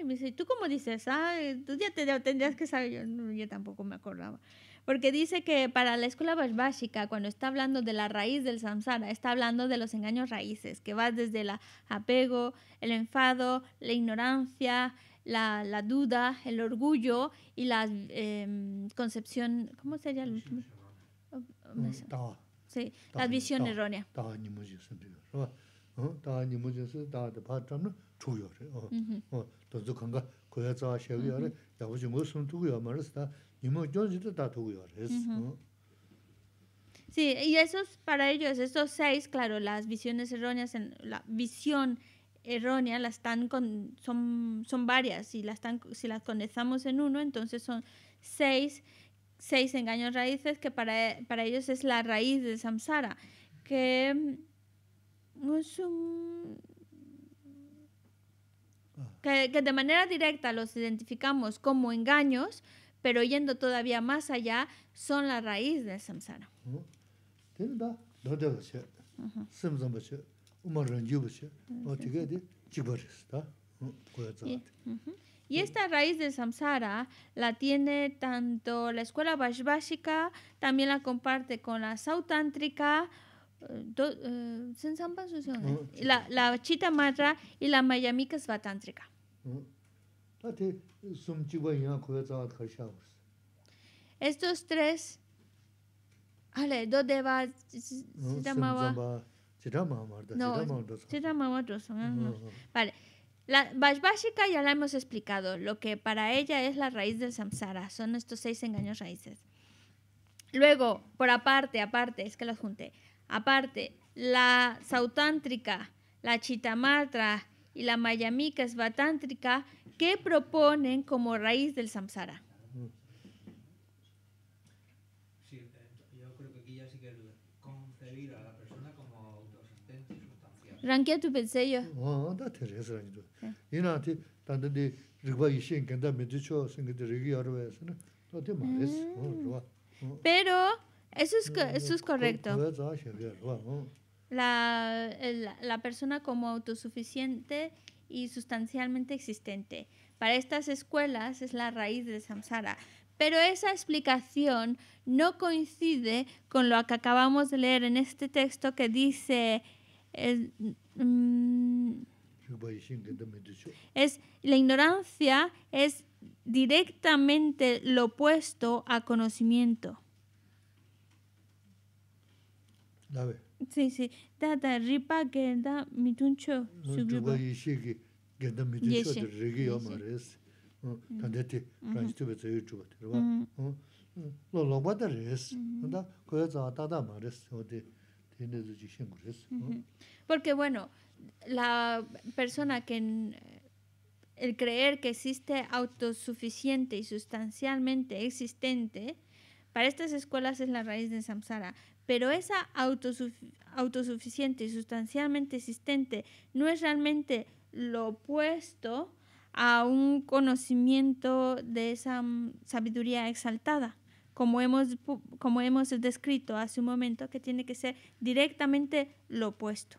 Y me dice, ¿tú cómo dices? Ah, tú ya te, tendrías que saber. Yo, tampoco me acordaba. Porque dice que para la escuela básica cuando está hablando de la raíz del samsara, está hablando de los engaños raíces, que va desde el apego, el enfado, la ignorancia, la, duda, el orgullo y la em, concepción. ¿Cómo sería el último? Mm, sí, la visión errónea. Sí, y esos para ellos, estos seis, claro, las visiones erróneas, en, la visión errónea las están con, son, son varias y las están, si las condensamos en uno, entonces son seis, seis engaños raíces que para, para ellos es la raíz de samsara, que mm, es un, que, de manera directa los identificamos como engaños, pero yendo todavía más allá, son la raíz del samsara. Y, esta raíz del samsara la tiene tanto la escuela básica también la comparte con la sautántrica, eh, eh, la, la y la mayamika svatántrica. Estos tres, Ale, ¿dónde va? Llamaba. No, Vale. La básica ya la hemos explicado, lo que para ella es la raíz del samsara, son estos seis engaños raíces. Luego, por aparte, aparte, es que los junté. Aparte, la sautántrica, la chitamatra, y la mayamika svatántrica que proponen como raíz del samsara. Sí, yo creo que aquí ya sí que concebir a la persona como autosistente y sustancial. Rankia tu pensé yo. Ah, da te res rankia. Y no, te, tanto de rigba y shin, que anda me dicho, sin que te rigi ahora ves, ¿no? No te males. Pero eso es, eso es correcto la, persona como autosuficiente y sustancialmente existente. Para estas escuelas es la raíz de samsara. Pero esa explicación no coincide con lo que acabamos de leer en este texto que dice... Mm, es la ignorancia es directamente lo opuesto a conocimiento. Sí, sí. da, ripa da mituncho sugiba. yishiki genda mituncho de rigi yama res. Tande ti ranji tuwe tsayu chuba terwa. Lo loba da res. ¿No koya tsa tata tada, res. O de zuji jishin res. Porque bueno, la persona que el creer que existe autosuficiente y sustancialmente existente, para estas escuelas es la raíz de samsara, pero esa autosuficiente y sustancialmente existente no es realmente lo opuesto a un conocimiento de esa sabiduría exaltada, como hemos, como hemos descrito hace un momento, que tiene que ser directamente lo opuesto.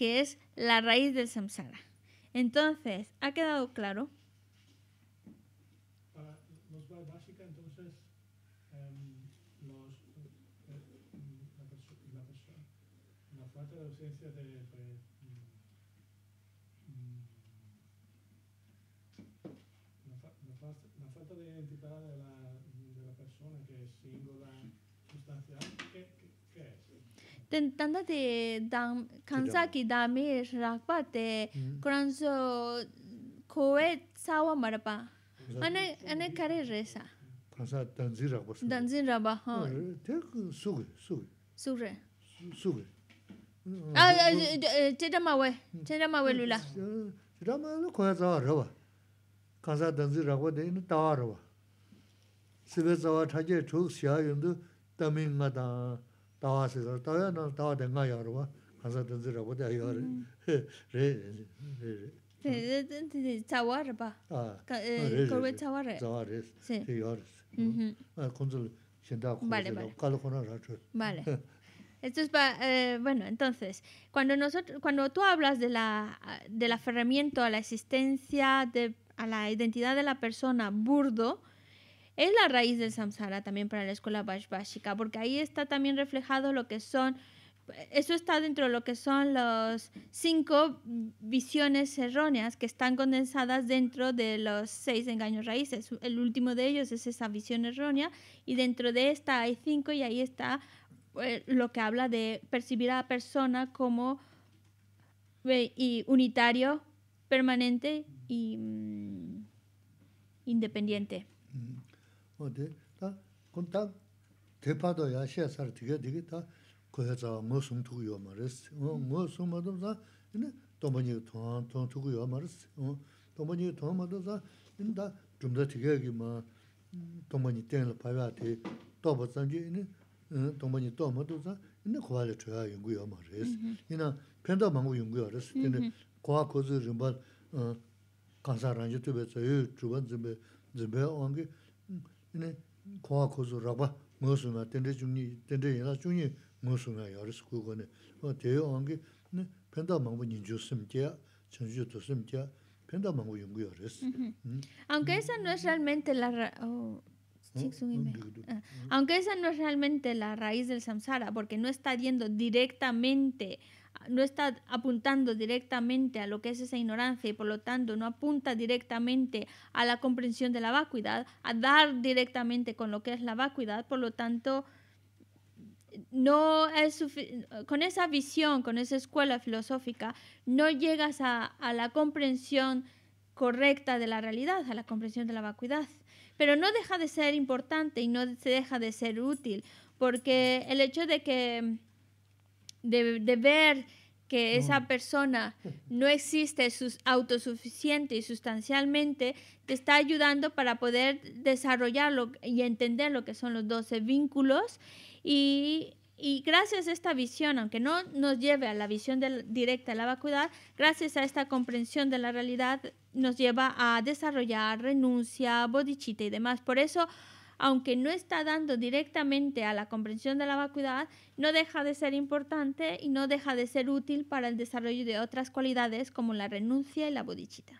que es la raíz del samsara. Entonces, ¿ha quedado claro? Para los básica, entonces, um, los, eh, eh la, la, la falta de ausencia ten tan da de dam kanza ki da me rak te quran so ko e sa wa mar pa ane ane kare re sa quran sa tan zira ba so dan zira ba ha te su re su su a te da ma we te mm. da ma we lu la te mm, mm. da ma we ko ya za wa ra ba ka sa dan zira ba de [LAUGHS] Vale. Eh, bueno, entonces, cuando nosotros, cuando tú hablas de la, del aferramiento a la existencia, de, a la identidad de la persona burdo, es la raíz del samsara también para la escuela básica porque ahí está también reflejado lo que son, eso está dentro de lo que son los cinco visiones erróneas que están condensadas dentro de los seis engaños raíces. El último de ellos es esa visión errónea y dentro de esta hay cinco y ahí está eh, lo que habla de percibir a la persona como unitario, permanente y mm, independiente. Mm. 어디 다 곰탄 대파도 야시아 살을 되게 되게 다 고해자 무슨 두고요 말했어 뭐 무슨 말도 다 이제 도모니 도한통 두고요 말했어 어 도모니 도모도 다 이제 다 좀더 되게 기마 도모니 때를 파야티 도보 전진 이 도모니 도모도 다 이제 고발을 줘야 연구요 말했어 이나 편도 망고 연구요 말했어 이제 고아 고즈를 뭐어 간사랑 유튜브에서 유튜브 좀좀 배워 온게 Aunque mm-hmm. esa no es realmente la... Oh, ah, aunque esa no es realmente la raíz del samsara, porque no está yendo directamente no está apuntando directamente a lo que es esa ignorancia y por lo tanto no apunta directamente a la comprensión de la vacuidad, a dar directamente con lo que es la vacuidad, por lo tanto no es con esa visión, con esa escuela filosófica, no llegas a, a la comprensión correcta de la realidad, a la comprensión de la vacuidad. Pero no deja de ser importante y no se deja de ser útil, porque el hecho de que de, ver que esa persona no existe sus autosuficiente y sustancialmente, te está ayudando para poder desarrollarlo y entender lo que son los 12 vínculos. Y, gracias a esta visión, aunque no nos lleve a la visión directa de la vacuidad, gracias a esta comprensión de la realidad nos lleva a desarrollar renuncia, bodichita y demás. Por eso aunque no está dando directamente a la comprensión de la vacuidad, no deja de ser importante y no deja de ser útil para el desarrollo de otras cualidades como la renuncia y la bodichita.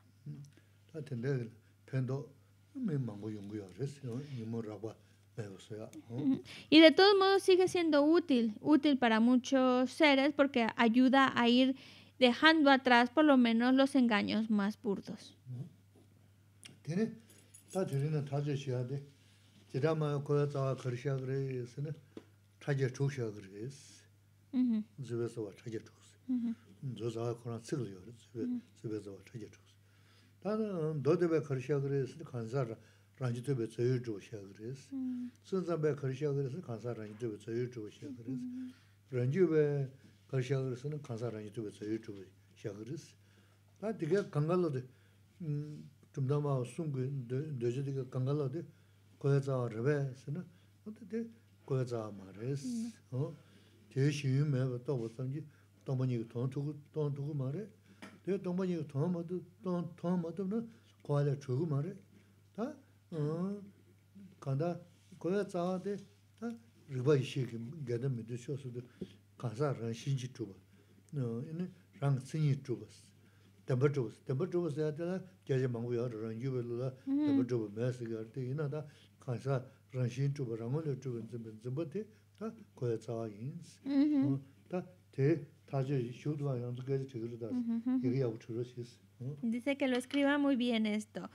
Y de todos modos sigue siendo útil, útil para muchos seres porque ayuda a ir dejando atrás por lo menos los engaños más burdos. 제가 뭐 거기 자 차제 조셔 그래서 음. 집에서 차제 조. 음. 저자 그러나 쓰려요. 집에 집에서 차제 조. 나는 너데베 거셔 그래서 간사 란지도베 저유 조셔 그래서. 순자베 거셔 그래서 간사 란지도베 저유 조셔 그래서. 런지베 거셔 고자 르베스는 어때 고자 말레스 어 제시유 매도 또 어떤지 동반이 돈 두고 돈 두고 말해 내 동반이 돈 모두 돈돈 모두는 고아를 주고 말해 다어 간다 고자한테 다 르바 이식 게다 믿으셔서도 가사 신지 주고 너 이는 랑 신이 주고 담버주스 담버주스 야들 제제 망고 여러 유별로 담버주스 메시가 때 이나다 dice que lo escriba muy bien esto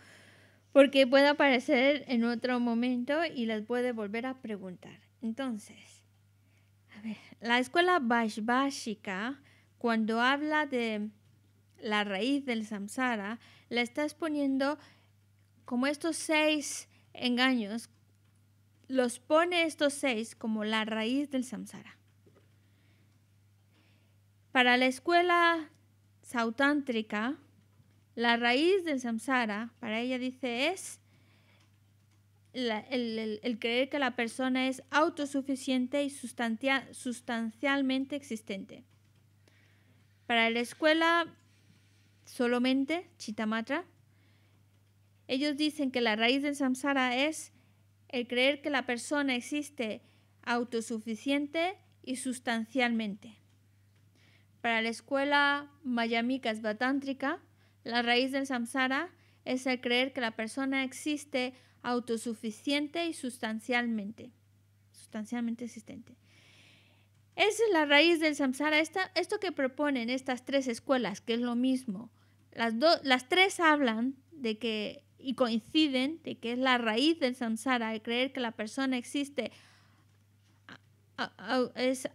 porque puede aparecer en otro momento y les puede volver a preguntar entonces a ver la escuela básica cuando habla de la raíz del samsara la está exponiendo como estos seis engaños, los pone estos seis como la raíz del samsara. Para la escuela sautántrica, la raíz del samsara, para ella dice, es el, creer que la persona es autosuficiente y sustancialmente existente. Para la escuela solamente, Chitamatra, ellos dicen que la raíz del samsara es el creer que la persona existe autosuficiente y sustancialmente. Para la escuela mayamica esvatántrica, la raíz del samsara es el creer que la persona existe autosuficiente y sustancialmente. Sustancialmente existente. Esa es la raíz del samsara. Esta, esto que proponen estas tres escuelas, que es lo mismo. Las, las tres hablan de que y coinciden de que es la raíz del samsara, el creer que la persona existe, es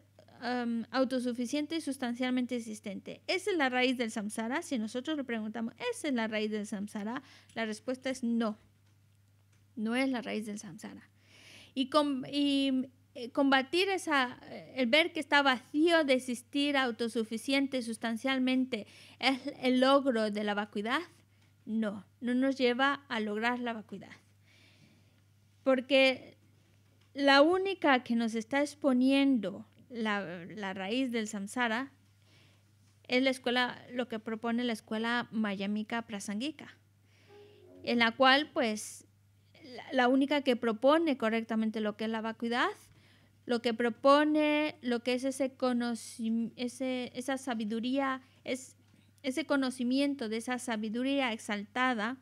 autosuficiente y sustancialmente existente. Esa es la raíz del samsara. Si nosotros le preguntamos, ¿esa es la raíz del samsara? La respuesta es no. No es la raíz del samsara. Y, y eh, combatir esa, el ver que está vacío de existir autosuficiente sustancialmente es el logro de la vacuidad no, no nos lleva a lograr la vacuidad. Porque la única que nos está exponiendo la, raíz del samsara es la escuela, lo que propone la escuela mayamica prasangika, en la cual pues la única que propone correctamente lo que es la vacuidad, lo que propone lo que es ese ese, esa sabiduría, es ese conocimiento, de esa sabiduría exaltada.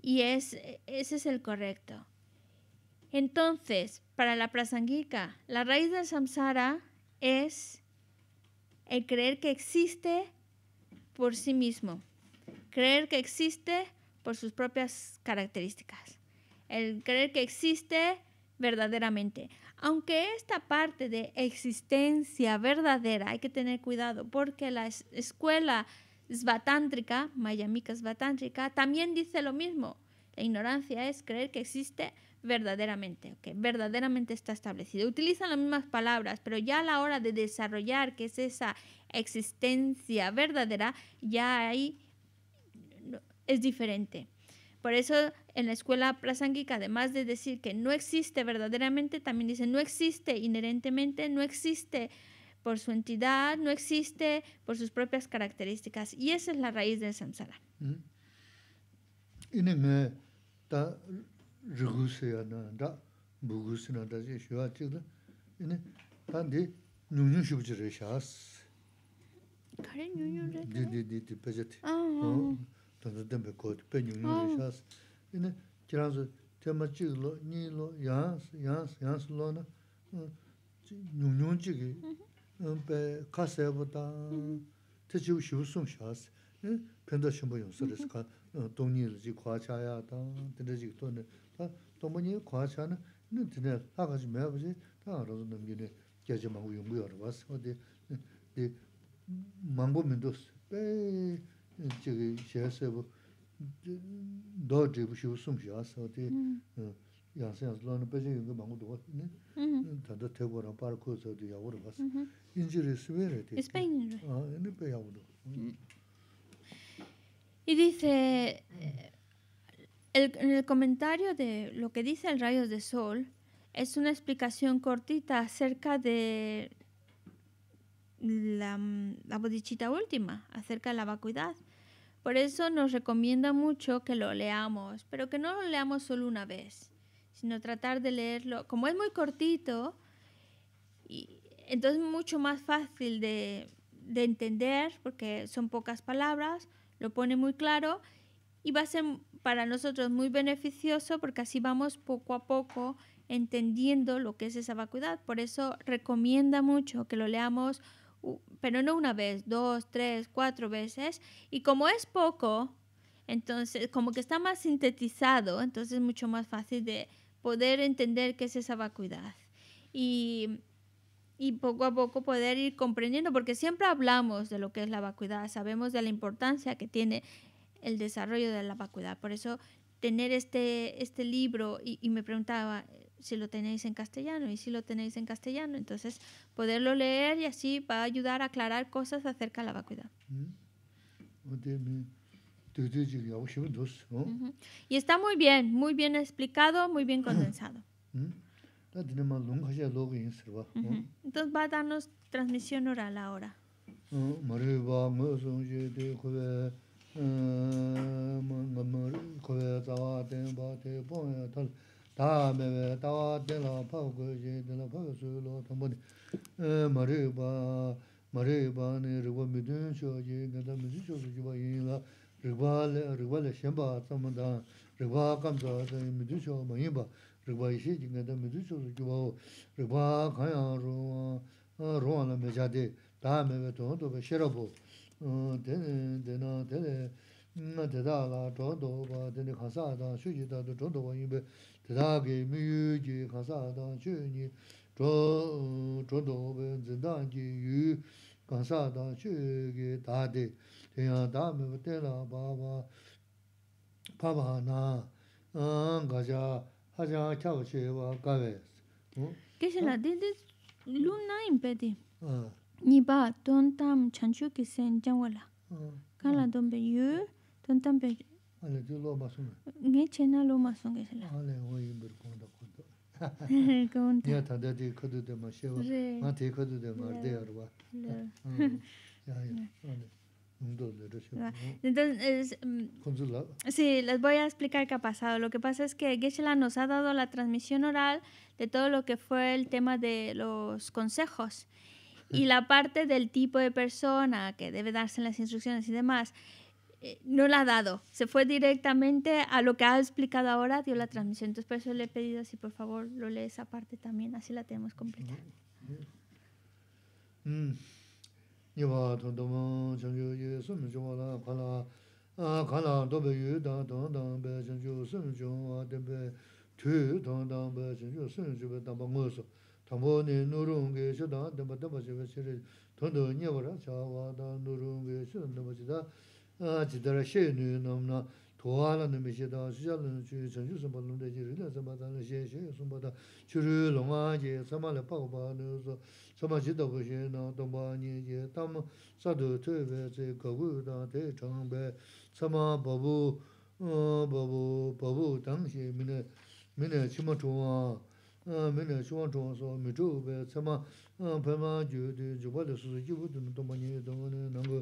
Y es, ese es el correcto. Entonces, para la prasangika, la raíz del samsara es el creer que existe por sí mismo, creer que existe por sus propias características, el creer que existe verdaderamente. Aunque esta parte de existencia verdadera hay que tener cuidado porque la escuela svatántrica, miami svatántrica, también dice lo mismo. La ignorancia es creer que existe verdaderamente, que verdaderamente está establecido. Utilizan las mismas palabras, pero ya a la hora de desarrollar qué es esa existencia verdadera, ya ahí es diferente. Por eso en la escuela prasángica, además de decir que no existe verdaderamente, también dice no existe inherentemente, no existe por su entidad, no existe por sus propias características. Y esa es la raíz del samsara. Mm. ini kiranzu tema chigi lo, 야스 lo, yans, yans, yans lo na, mm, nyung nyung chigi, mm-hmm. mm, pe ka sebo ta, mm-hmm. te chibu shivu sum shaas, mm, penda shimbo yung saris ka, dungni mm-hmm. lo chigi kwa cha ya ta, tena chigi to ne, ta dō dribu shivu sum shiwa sawa ti yansi yansi lōni pechi yunga mangu duwa tanda tebo rang para kuwa sawa ti yawu rwa sa inji ri suwe re ti Spain re ini pe Y dice eh, el, en el comentario de lo que dice el rayos de sol es una explicación cortita acerca de la, la bodichita última, acerca de la vacuidad. Por eso nos recomienda mucho que lo leamos, pero que no lo leamos solo una vez, sino tratar de leerlo. Como es muy cortito, y entonces es mucho más fácil de, de entender, porque son pocas palabras, lo pone muy claro y va a ser para nosotros muy beneficioso porque así vamos poco a poco entendiendo lo que es esa vacuidad. Por eso recomienda mucho que lo leamos pero no una vez, dos, tres, cuatro veces. Y como es poco, entonces como que está más sintetizado, entonces es mucho más fácil de poder entender qué es esa vacuidad. Y, y poco a poco poder ir comprendiendo, porque siempre hablamos de lo que es la vacuidad, sabemos de la importancia que tiene el desarrollo de la vacuidad. Por eso tener este, este libro y, y me preguntaba, si lo tenéis en castellano y si lo tenéis en castellano. Entonces, poderlo leer y así va a ayudar a aclarar cosas acerca de la vacuidad. Mm. Y está muy bien, muy bien explicado, muy bien [CLEARS THROAT] condensado. Mm. Entonces va a darnos transmisión oral ahora. tā mē wē tā wā tē lā pā wā kē yē tē lā pā wā sū lō tā mō nē mā rē bā mā rē bā nē rī wā mī tēng shō yē ngā tā mī tī shō tā tathā ghi miyū jī khaṋ sādāṋ śū ni, tathā ghi miyū jī khaṋ sādāṋ śū ni, jī khaṋ sādāṋ śū ghi tathā, tihā tathā miyū tathā pāpa, pāpa nā, āṋ gācā, ācā khyā vāśe kāvēs. Kheśhā nā tōntāṋ lā yū, tōntāṋ Ale tu lo masunga. Nge chena lo masunga sala. Ale oyi bir konda konda. Konda. Ya tada de kodu de ma shewa. Ma te kodu de ma de arwa. Entonces, mm, sí, les voy a explicar qué ha pasado. Lo que pasa es que Geshe-la nos ha dado la transmisión oral de todo lo que fue el tema de los consejos y la parte del tipo de persona que debe darse en las instrucciones y demás. Eh, no la ha dado. Se fue directamente a lo que ha explicado ahora, dio la transmisión. Entonces, por eso le he pedido si por favor lo lees aparte también, así la tenemos completa. 啊，记得了，谢雨那天我们那拖那么些想到，徐家弄去陈家什么龙的，去，人家村把他们先先什么的，就是龙啊姐，什么了，八个把六十，什么几多个学那都把人家他们啥都特别在刻苦，人特别崇拜，什么宝宝，嗯，宝宝宝宝东西，明天，明天去么中啊，嗯，明天去往中说没准备什么？pēmā jū tū jū pā tā sū sū tō mā nī tō ngā nī nā ngā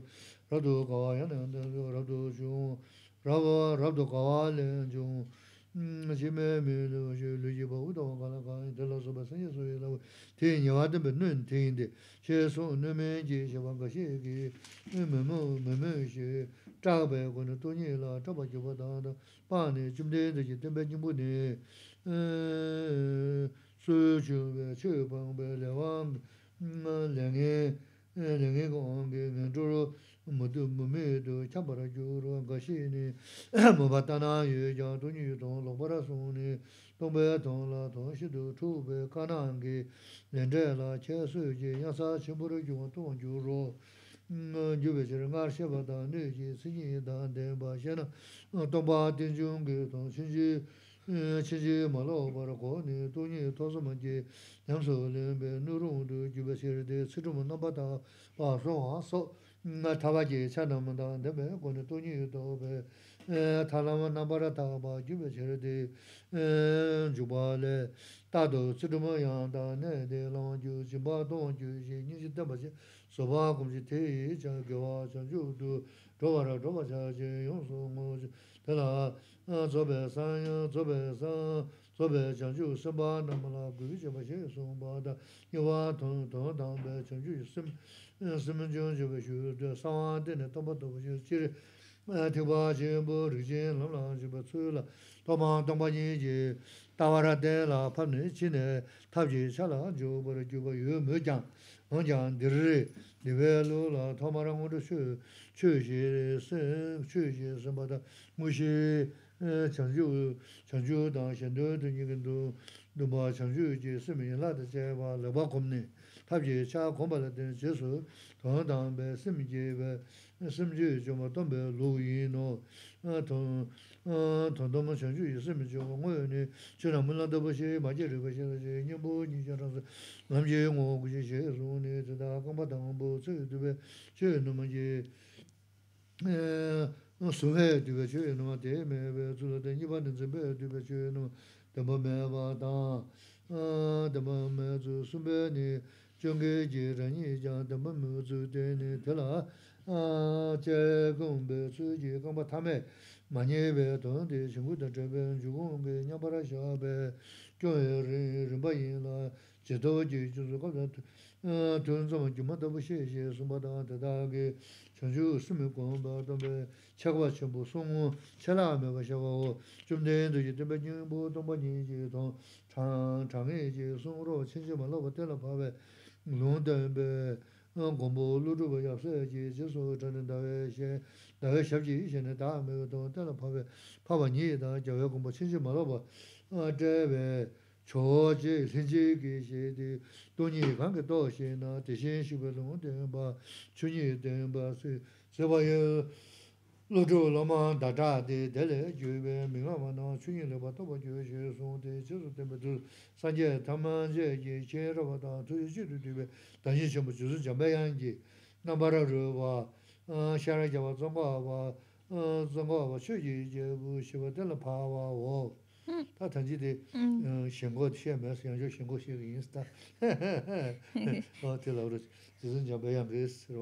rā tū kā wā yā nā yā mē wū lā wā sū mē jī kā kī mē mē mē mē lā su chu be chu pang be le wang ma mm, le nge eh, le nge gong ge me du ru mu du mu me du cha pa ra ju ru ga shi ni [COUGHS] mu ba ta na yu ja du ni du lo pa ra su ni dong be dong la dong shi du chu be ka nang ge len zhe la che su ji ya sa chi bu ru ju wang tu wang ju ru ma mm, ju be chiji māla upara kōni tōnyi tōsō mōngi nyāṃ sō lēng bē nūrōngu tō gyū bā chē rē tē tsirū mō nāmbā tā pā shō ngā sō mā tā bā kē chā nā mō tā nē bē kōni tōnyi tēlā zōbē sāngyā, zōbē sāngyā, zōbē chāngchū sāmbā nāma lā gui chāmbā shē sōngbā dā, yawā ngon jang diri, diwe lu la, thoma ra ngon eh, du shu, shu shi sen, shu shi sen bata, mu shi chan ju, chan ju dang, shen du du nyingin du, du ba chan ju tāṃ tāṃ maṃ syāng chū yī sāṃ miṃ ni chū rāṃ muṃ rāṃ tāṃ bāshī, mājī rāṃ bāshī rāshī, niṃ bū nī syāṃ rāṃ sāṃ maṃ jī wā gu jī ni, tāṃ ā cē kōng bē cē cē kōng bē tā me mānyē bē 제도지 tē shēng gui tā chē bē jū kōng bē nyā parā syā bē gyōng rī rī rīmbā yī rā cē tō cē jū sō kāp tā tōng tōng tōng jī mā tā ān gōngbō lūzhō bā yā sā yā jī, jī sō chā rā rā rā yā xiān, rā rā yā tōng, tā rā pā nī mā chō jī, nī kāng kī tō na, shī lōng tēng bā, chū nī tēng bā, bā lo 다다데 lo ma da zha de de le ju be mi ma ma na chu yin le ba to ba ju ju su de chu hmm. [LAUGHS] [LAUGHS] su de ma zhu sa je ta ma je ji che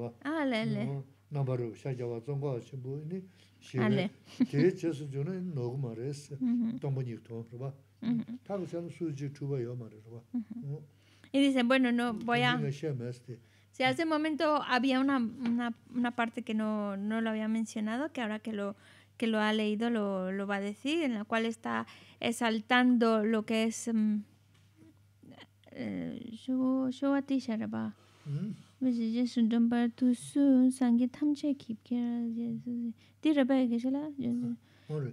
ba ah, mm-hmm. Y dicen, bueno, no voy a... Si hace un momento había una, una, una parte que no, no lo había mencionado, que ahora que lo, que lo ha leído lo, lo va a decir, en la cual está exaltando lo que es... Mm, eh, Bishije shundam bar tu su sangi tamche kip kera jesu. Dira baya kishila? Ore.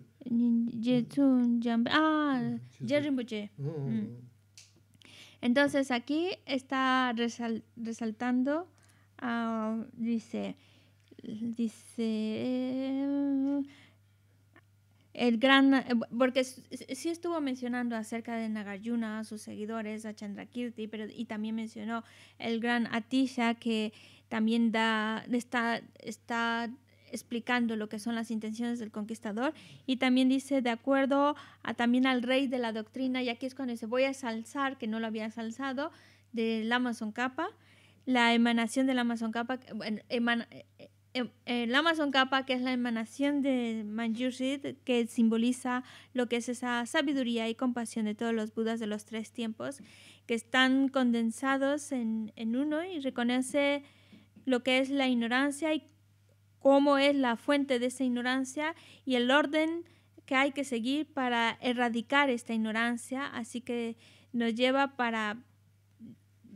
Jesu jambe. Ah, ah mm, Jerimbuche. Mm, mm, Entonces aquí está resal resaltando, uh, dice, dice, el gran, eh, porque sí estuvo mencionando acerca de Nagarjuna, sus seguidores, a Chandrakirti, pero, y también mencionó el gran Atisha que también da, está, está explicando lo que son las intenciones del conquistador y también dice de acuerdo a, también al rey de la doctrina, y aquí es cuando dice voy a salzar, que no lo había salzado, del Amazon Kappa, la emanación del Amazon Kappa, bueno, eman, eh, Em, el Amazon Kappa, que es la emanación de Manjushri, que simboliza lo que es esa sabiduría y compasión de todos los Budas de los tres tiempos, que están condensados en, en uno y reconoce lo que es la ignorancia y cómo es la fuente de esa ignorancia y el orden que hay que seguir para erradicar esta ignorancia. Así que nos lleva para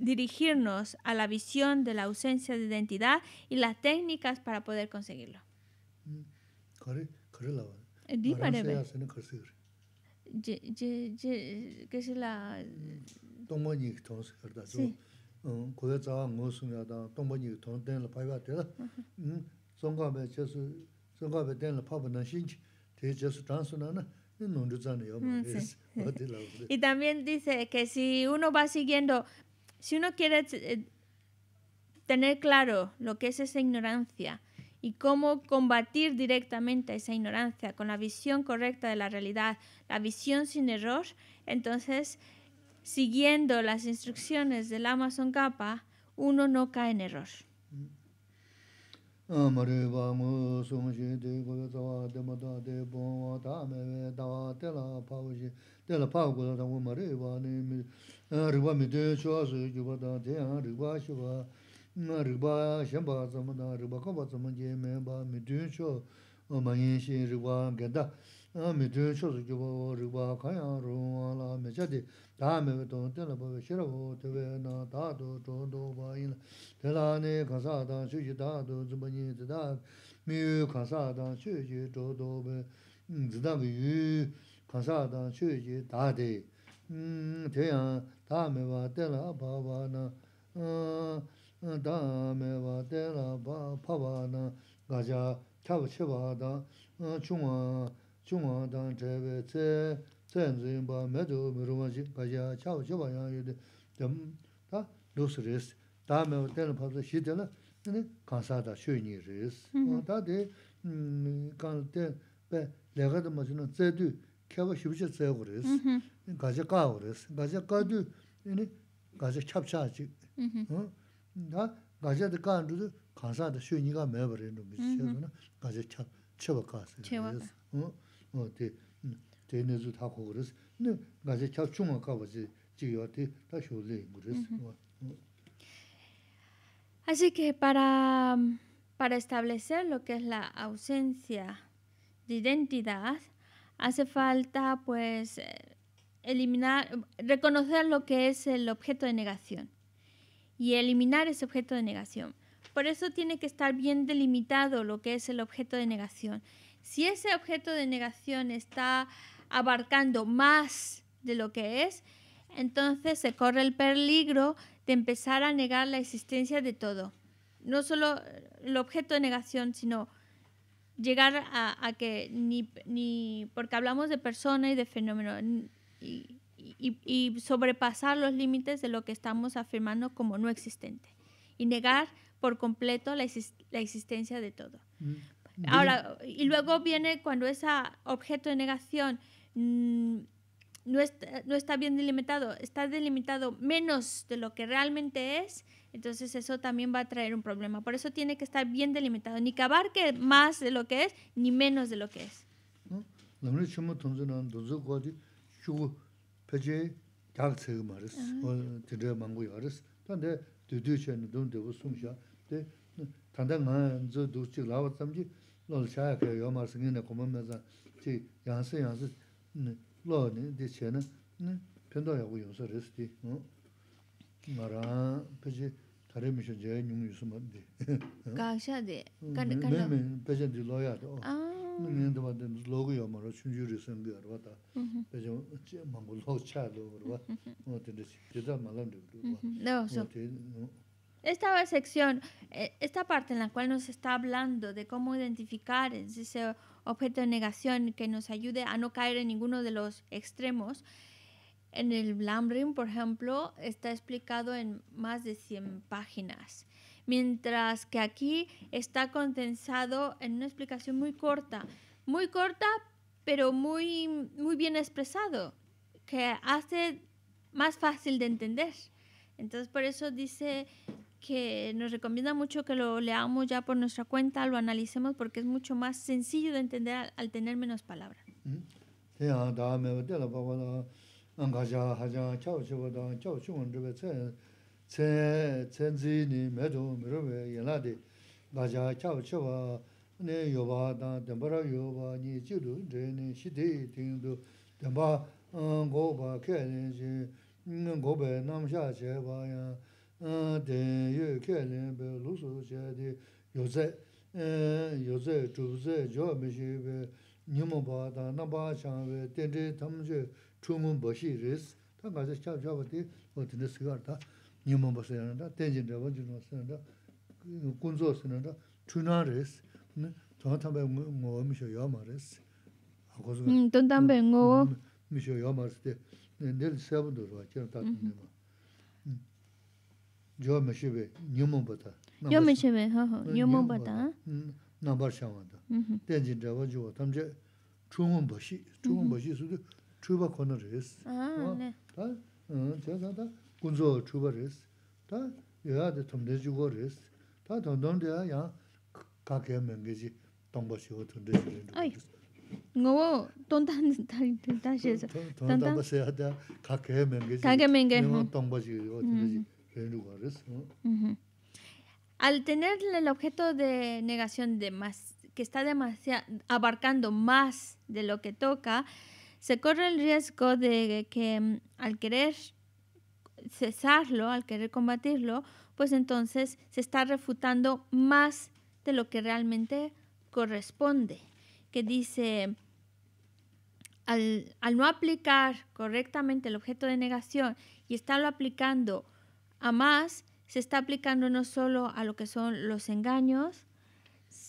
dirigirnos a la visión de la ausencia de identidad y las técnicas para poder conseguirlo. Y también dice que si uno va siguiendo si uno quiere eh, tener claro lo que es esa ignorancia y cómo combatir directamente esa ignorancia con la visión correcta de la realidad, la visión sin error, entonces siguiendo las instrucciones del Amazon Kappa, uno no cae en error. Amma rīpaṃ mūsūṃ shinti kuya tsāvāt te mātā te pōṃ vātā mē mē tāvāt te lā pāvā shinti, te lā kūtā tāvā mā rīpaṃ nēmi rīpaṃ mī tī chūvā tēyā rīpaṃ shivā, rīpaṃ shambhā tsāvā tā, rīpaṃ kōvā tsāvā jē mē mātā mā yin shinti rīpaṃ mi dhiyo cho su gyubo kaya rungwa la mi chadi daa mi dhung dhila bhava shirabho tibhe na daa dhu dhung dhung ina dhila na chungwa chungwa 제베체 chaywe tse, tsen zin pa me tu mi ruma chi pa xia cha wu xia pa yang yu de dam, da, lu 케바 res. Da me wu ten la pa tsa xi de la, nini, kan sa da xio ni res. Da de, kan ten, Así que para, para establecer lo que es la ausencia de identidad, hace falta pues eh, eliminar, reconocer lo que es el objeto de negación y eliminar ese objeto de negación. Por eso tiene que estar bien delimitado lo que es el objeto de negación. Si ese objeto de negación está abarcando más de lo que es, entonces se corre el peligro de empezar a negar la existencia de todo. No solo el objeto de negación, sino llegar a, que ni, porque hablamos de persona y de fenómeno, y, sobrepasar los límites de lo que estamos afirmando como no existente, y negar por completo la, existencia de todo. Mm. Ahora, y luego viene cuando ese objeto de negación mm, no, está, bien delimitado, está delimitado menos de lo que realmente es, entonces eso también va a traer un problema. Por eso tiene que estar bien delimitado, ni que abarque más de lo que es, ni menos de lo que es. lōl chāyā kaya yō mārsa ngi nā kōmā mē zāng chī yāngsā yāngsā lō nī dī chē nā pēntō yā gu yō sā rē sī tī mā rā pē chī thārē mī shā jē yō ngū yō sū mā dī kā shā dī, kā dī kā dī pē chī ngi lō rī Esta sección, eh, esta parte en la cual nos está hablando de cómo identificar ese objeto de negación que nos ayude a no caer en ninguno de los extremos, en el Blambrim, por ejemplo, está explicado en más de 100 páginas, mientras que aquí está condensado en una explicación muy corta, muy corta, pero muy, muy bien expresado, que hace más fácil de entender. Entonces, por eso dice que nos recomienda mucho que lo leamos ya por nuestra cuenta, lo analicemos porque es mucho más sencillo de entender al, tener menos palabras. Mm-hmm. Ah, dēn yu bē mē shī bē, nā bē, tam tā ngā wā nē rā bā shō yō shō yō sē jo me shibe nyumo bata yo me shibe ha ha nyumo bata na hmm, bar sha wa da mm-hmm. ten jin da wa jo tam je chungun bo mm-hmm. chungun bo shi su kono res ah ne ja hmm, kunzo res ta yo res ta de ji ngo wo ton tan tan tan ji Al tener el objeto de negación de más, que está abarcando más de lo que toca, se corre el riesgo de que mm, al querer cesarlo, al querer combatirlo, pues entonces se está refutando más de lo que realmente corresponde, que dice, al, al no aplicar correctamente el objeto de negación y estarlo aplicando a más, se está aplicando no solo a lo que son los engaños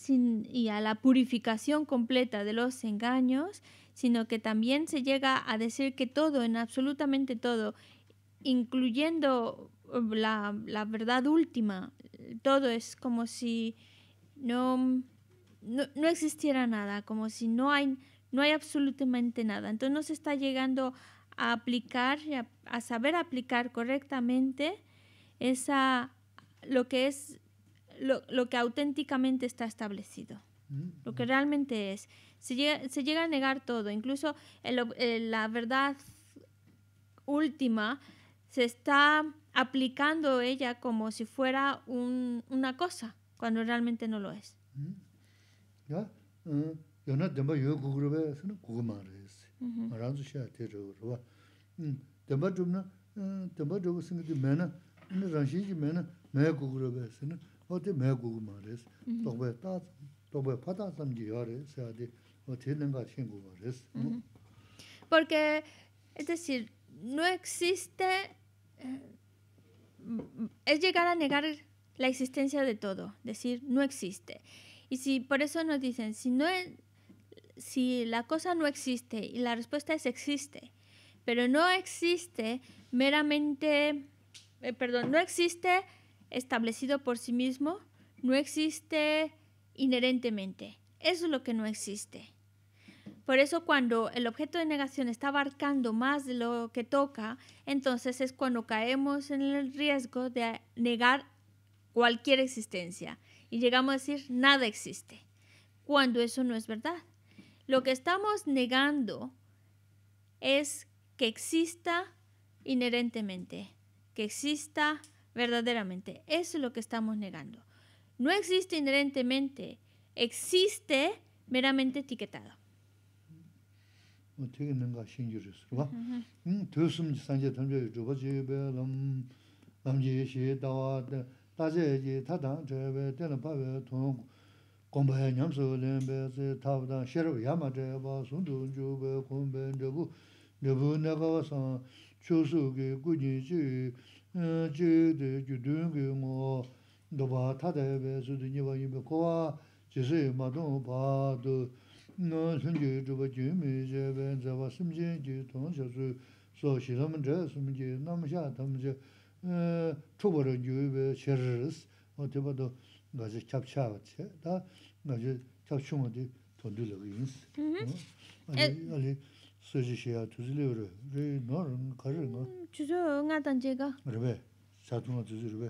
y a la purificación completa de los engaños, sino que también se llega a decir que todo, en absolutamente todo, incluyendo eh, la, verdad última, todo es como si no, existiera nada, como si no hay, no hay absolutamente nada. Entonces no se está llegando a aplicar, a saber aplicar correctamente esa, lo que es lo, que auténticamente está establecido, mm, lo mm. que realmente es. Se llega, se llega a negar todo, incluso la verdad última se está aplicando ella como si fuera una cosa, cuando realmente no lo es. Mm. Eh, porque, es decir, no existe, eh, mm, es llegar a negar la existencia de todo, decir, no existe. Y si por eso nos dicen, si, no si la cosa no existe, y la respuesta es existe, pero no existe meramente eh, perdón, no existe establecido por sí mismo, no existe inherentemente. Eso es lo que no existe. Por eso cuando el objeto de negación está abarcando más de lo que toca, entonces es cuando caemos en el riesgo de negar cualquier existencia y llegamos a decir nada existe, cuando eso no es verdad. Lo que estamos negando es que exista inherentemente que exista verdaderamente. Eso es lo que estamos negando. No existe inherentemente, existe meramente etiquetado. chūsū kī kūñī chī, chī dī kī dūng kī ngō, dōpa tātā yā bē sū dī nīpa yīmbi kōwā, chī sī mā tōng pā dō, ngā sūng kī dōpa jī mī bā sīm chī kī tōng sū, sō nā mā shā dō dī sōjī shiyā tūzi lī wērē, rī nō rī ngā kā rī ngā. Chūzhū ngā tān chē kā? Rī bē, chā tū ngā tūzi rī bē,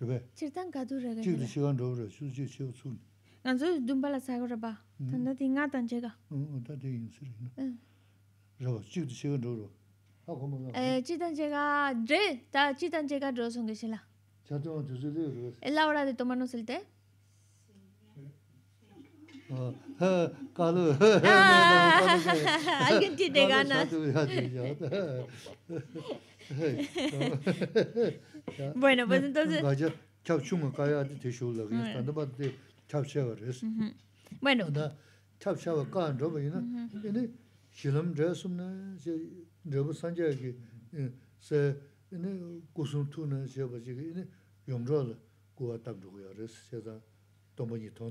rī bē. Chir tān kā tū rē kā? Chī kī shī kān tō wērē, chū chī chī wā tsū nī. Ngā tsū dūmbā lā sā kalu agenti de bueno pues entonces vaya chao bueno kan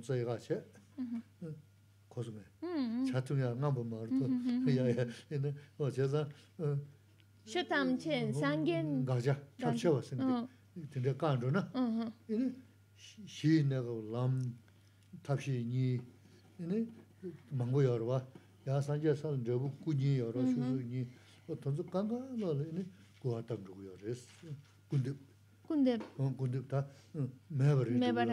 se se 코즈메 차투야 나보 말도 야야 얘는 어 제가 셔탐첸 상겐 가자 잡쳐 왔으니 근데 간도나 얘는 시내가 람 탑시니 얘는 망고 열어 봐 야산제선 저부 꾸니 열어 주니 어떤 적 말이니 고아탐 군데 근데 고데다. 음. 매번 이렇게 매번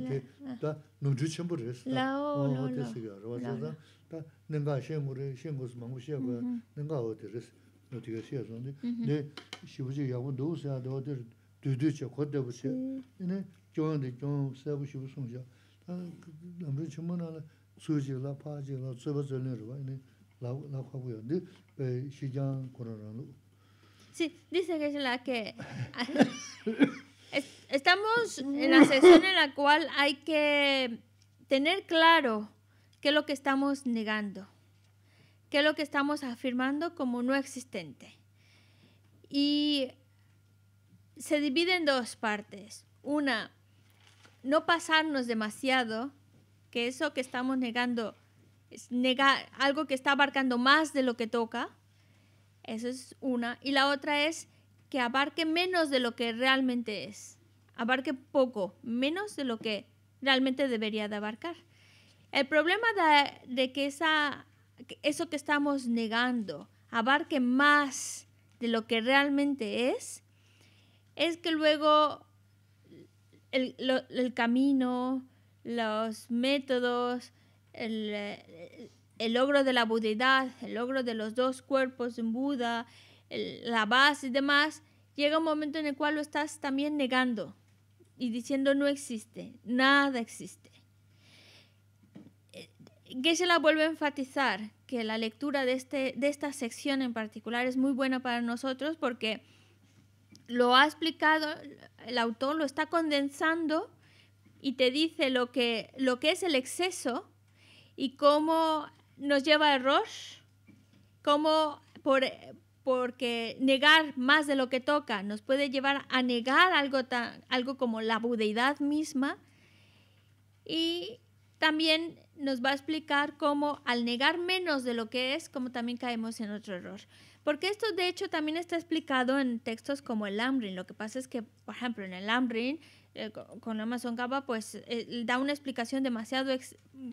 이렇게 다 노지 쳔 버렸어. 라오 라오가 쓰기로 와서다. 다 냉가 쳔 물을 쳔 거스 먹으시라고 냉가 어디를 네 싶지라고 넣어야 돼. 어디 들 들듯이 거다 보세요. 얘네 다 남들 파지라 네 시장 dice que es la que... [LAUGHS] Estamos en la sesión en la cual hay que tener claro qué es lo que estamos negando, qué es lo que estamos afirmando como no existente. Y se divide en dos partes. Una, no pasarnos demasiado, que eso que estamos negando es negar algo que está abarcando más de lo que toca. Eso es una. Y la otra es que abarque menos de lo que realmente es. Abarque poco, menos de lo que realmente debería de abarcar. El problema de, que esa, eso que estamos negando abarque más de lo que realmente es, es que luego el, camino, los métodos, el el logro de la budidad el logro de los dos cuerpos en Buda, la base y demás, llega un momento en el cual lo estás también negando y diciendo no existe, nada existe. Eh, Geshe la vuelve a enfatizar que la lectura de, este, de esta sección en particular es muy buena para nosotros porque lo ha explicado, el autor lo está condensando y te dice lo que, lo que es el exceso y cómo nos lleva a error, porque negar más de lo que toca nos puede llevar a negar algo, algo como la budeidad misma y también nos va a explicar cómo al negar menos de lo que es, como también caemos en otro error. Porque esto de hecho también está explicado en textos como el Amrin. Lo que pasa es que, por ejemplo, en el Amrin eh, con Amazon Capa, pues eh, da una explicación demasiado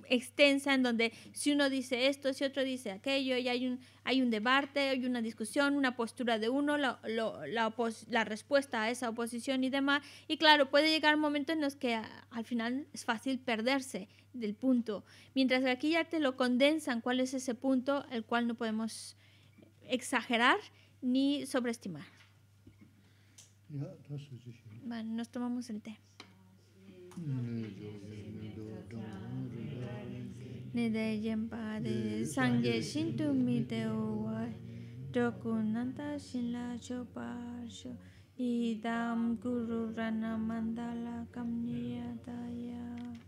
extensa en donde si uno dice esto, si otro dice aquello, y hay un, hay un debate, hay una discusión, una postura de uno, la, la, la respuesta a esa oposición y demás. Y claro, puede llegar un momento en los que al final es fácil perderse del punto, mientras que aquí ya te lo condensan cuál es ese punto, el cual no podemos exagerar ni sobreestimar nos tomamos el té. Nide pade de sangye shintu Dokunanta shinla chopa sho Idam guru rana mandala kamniyataya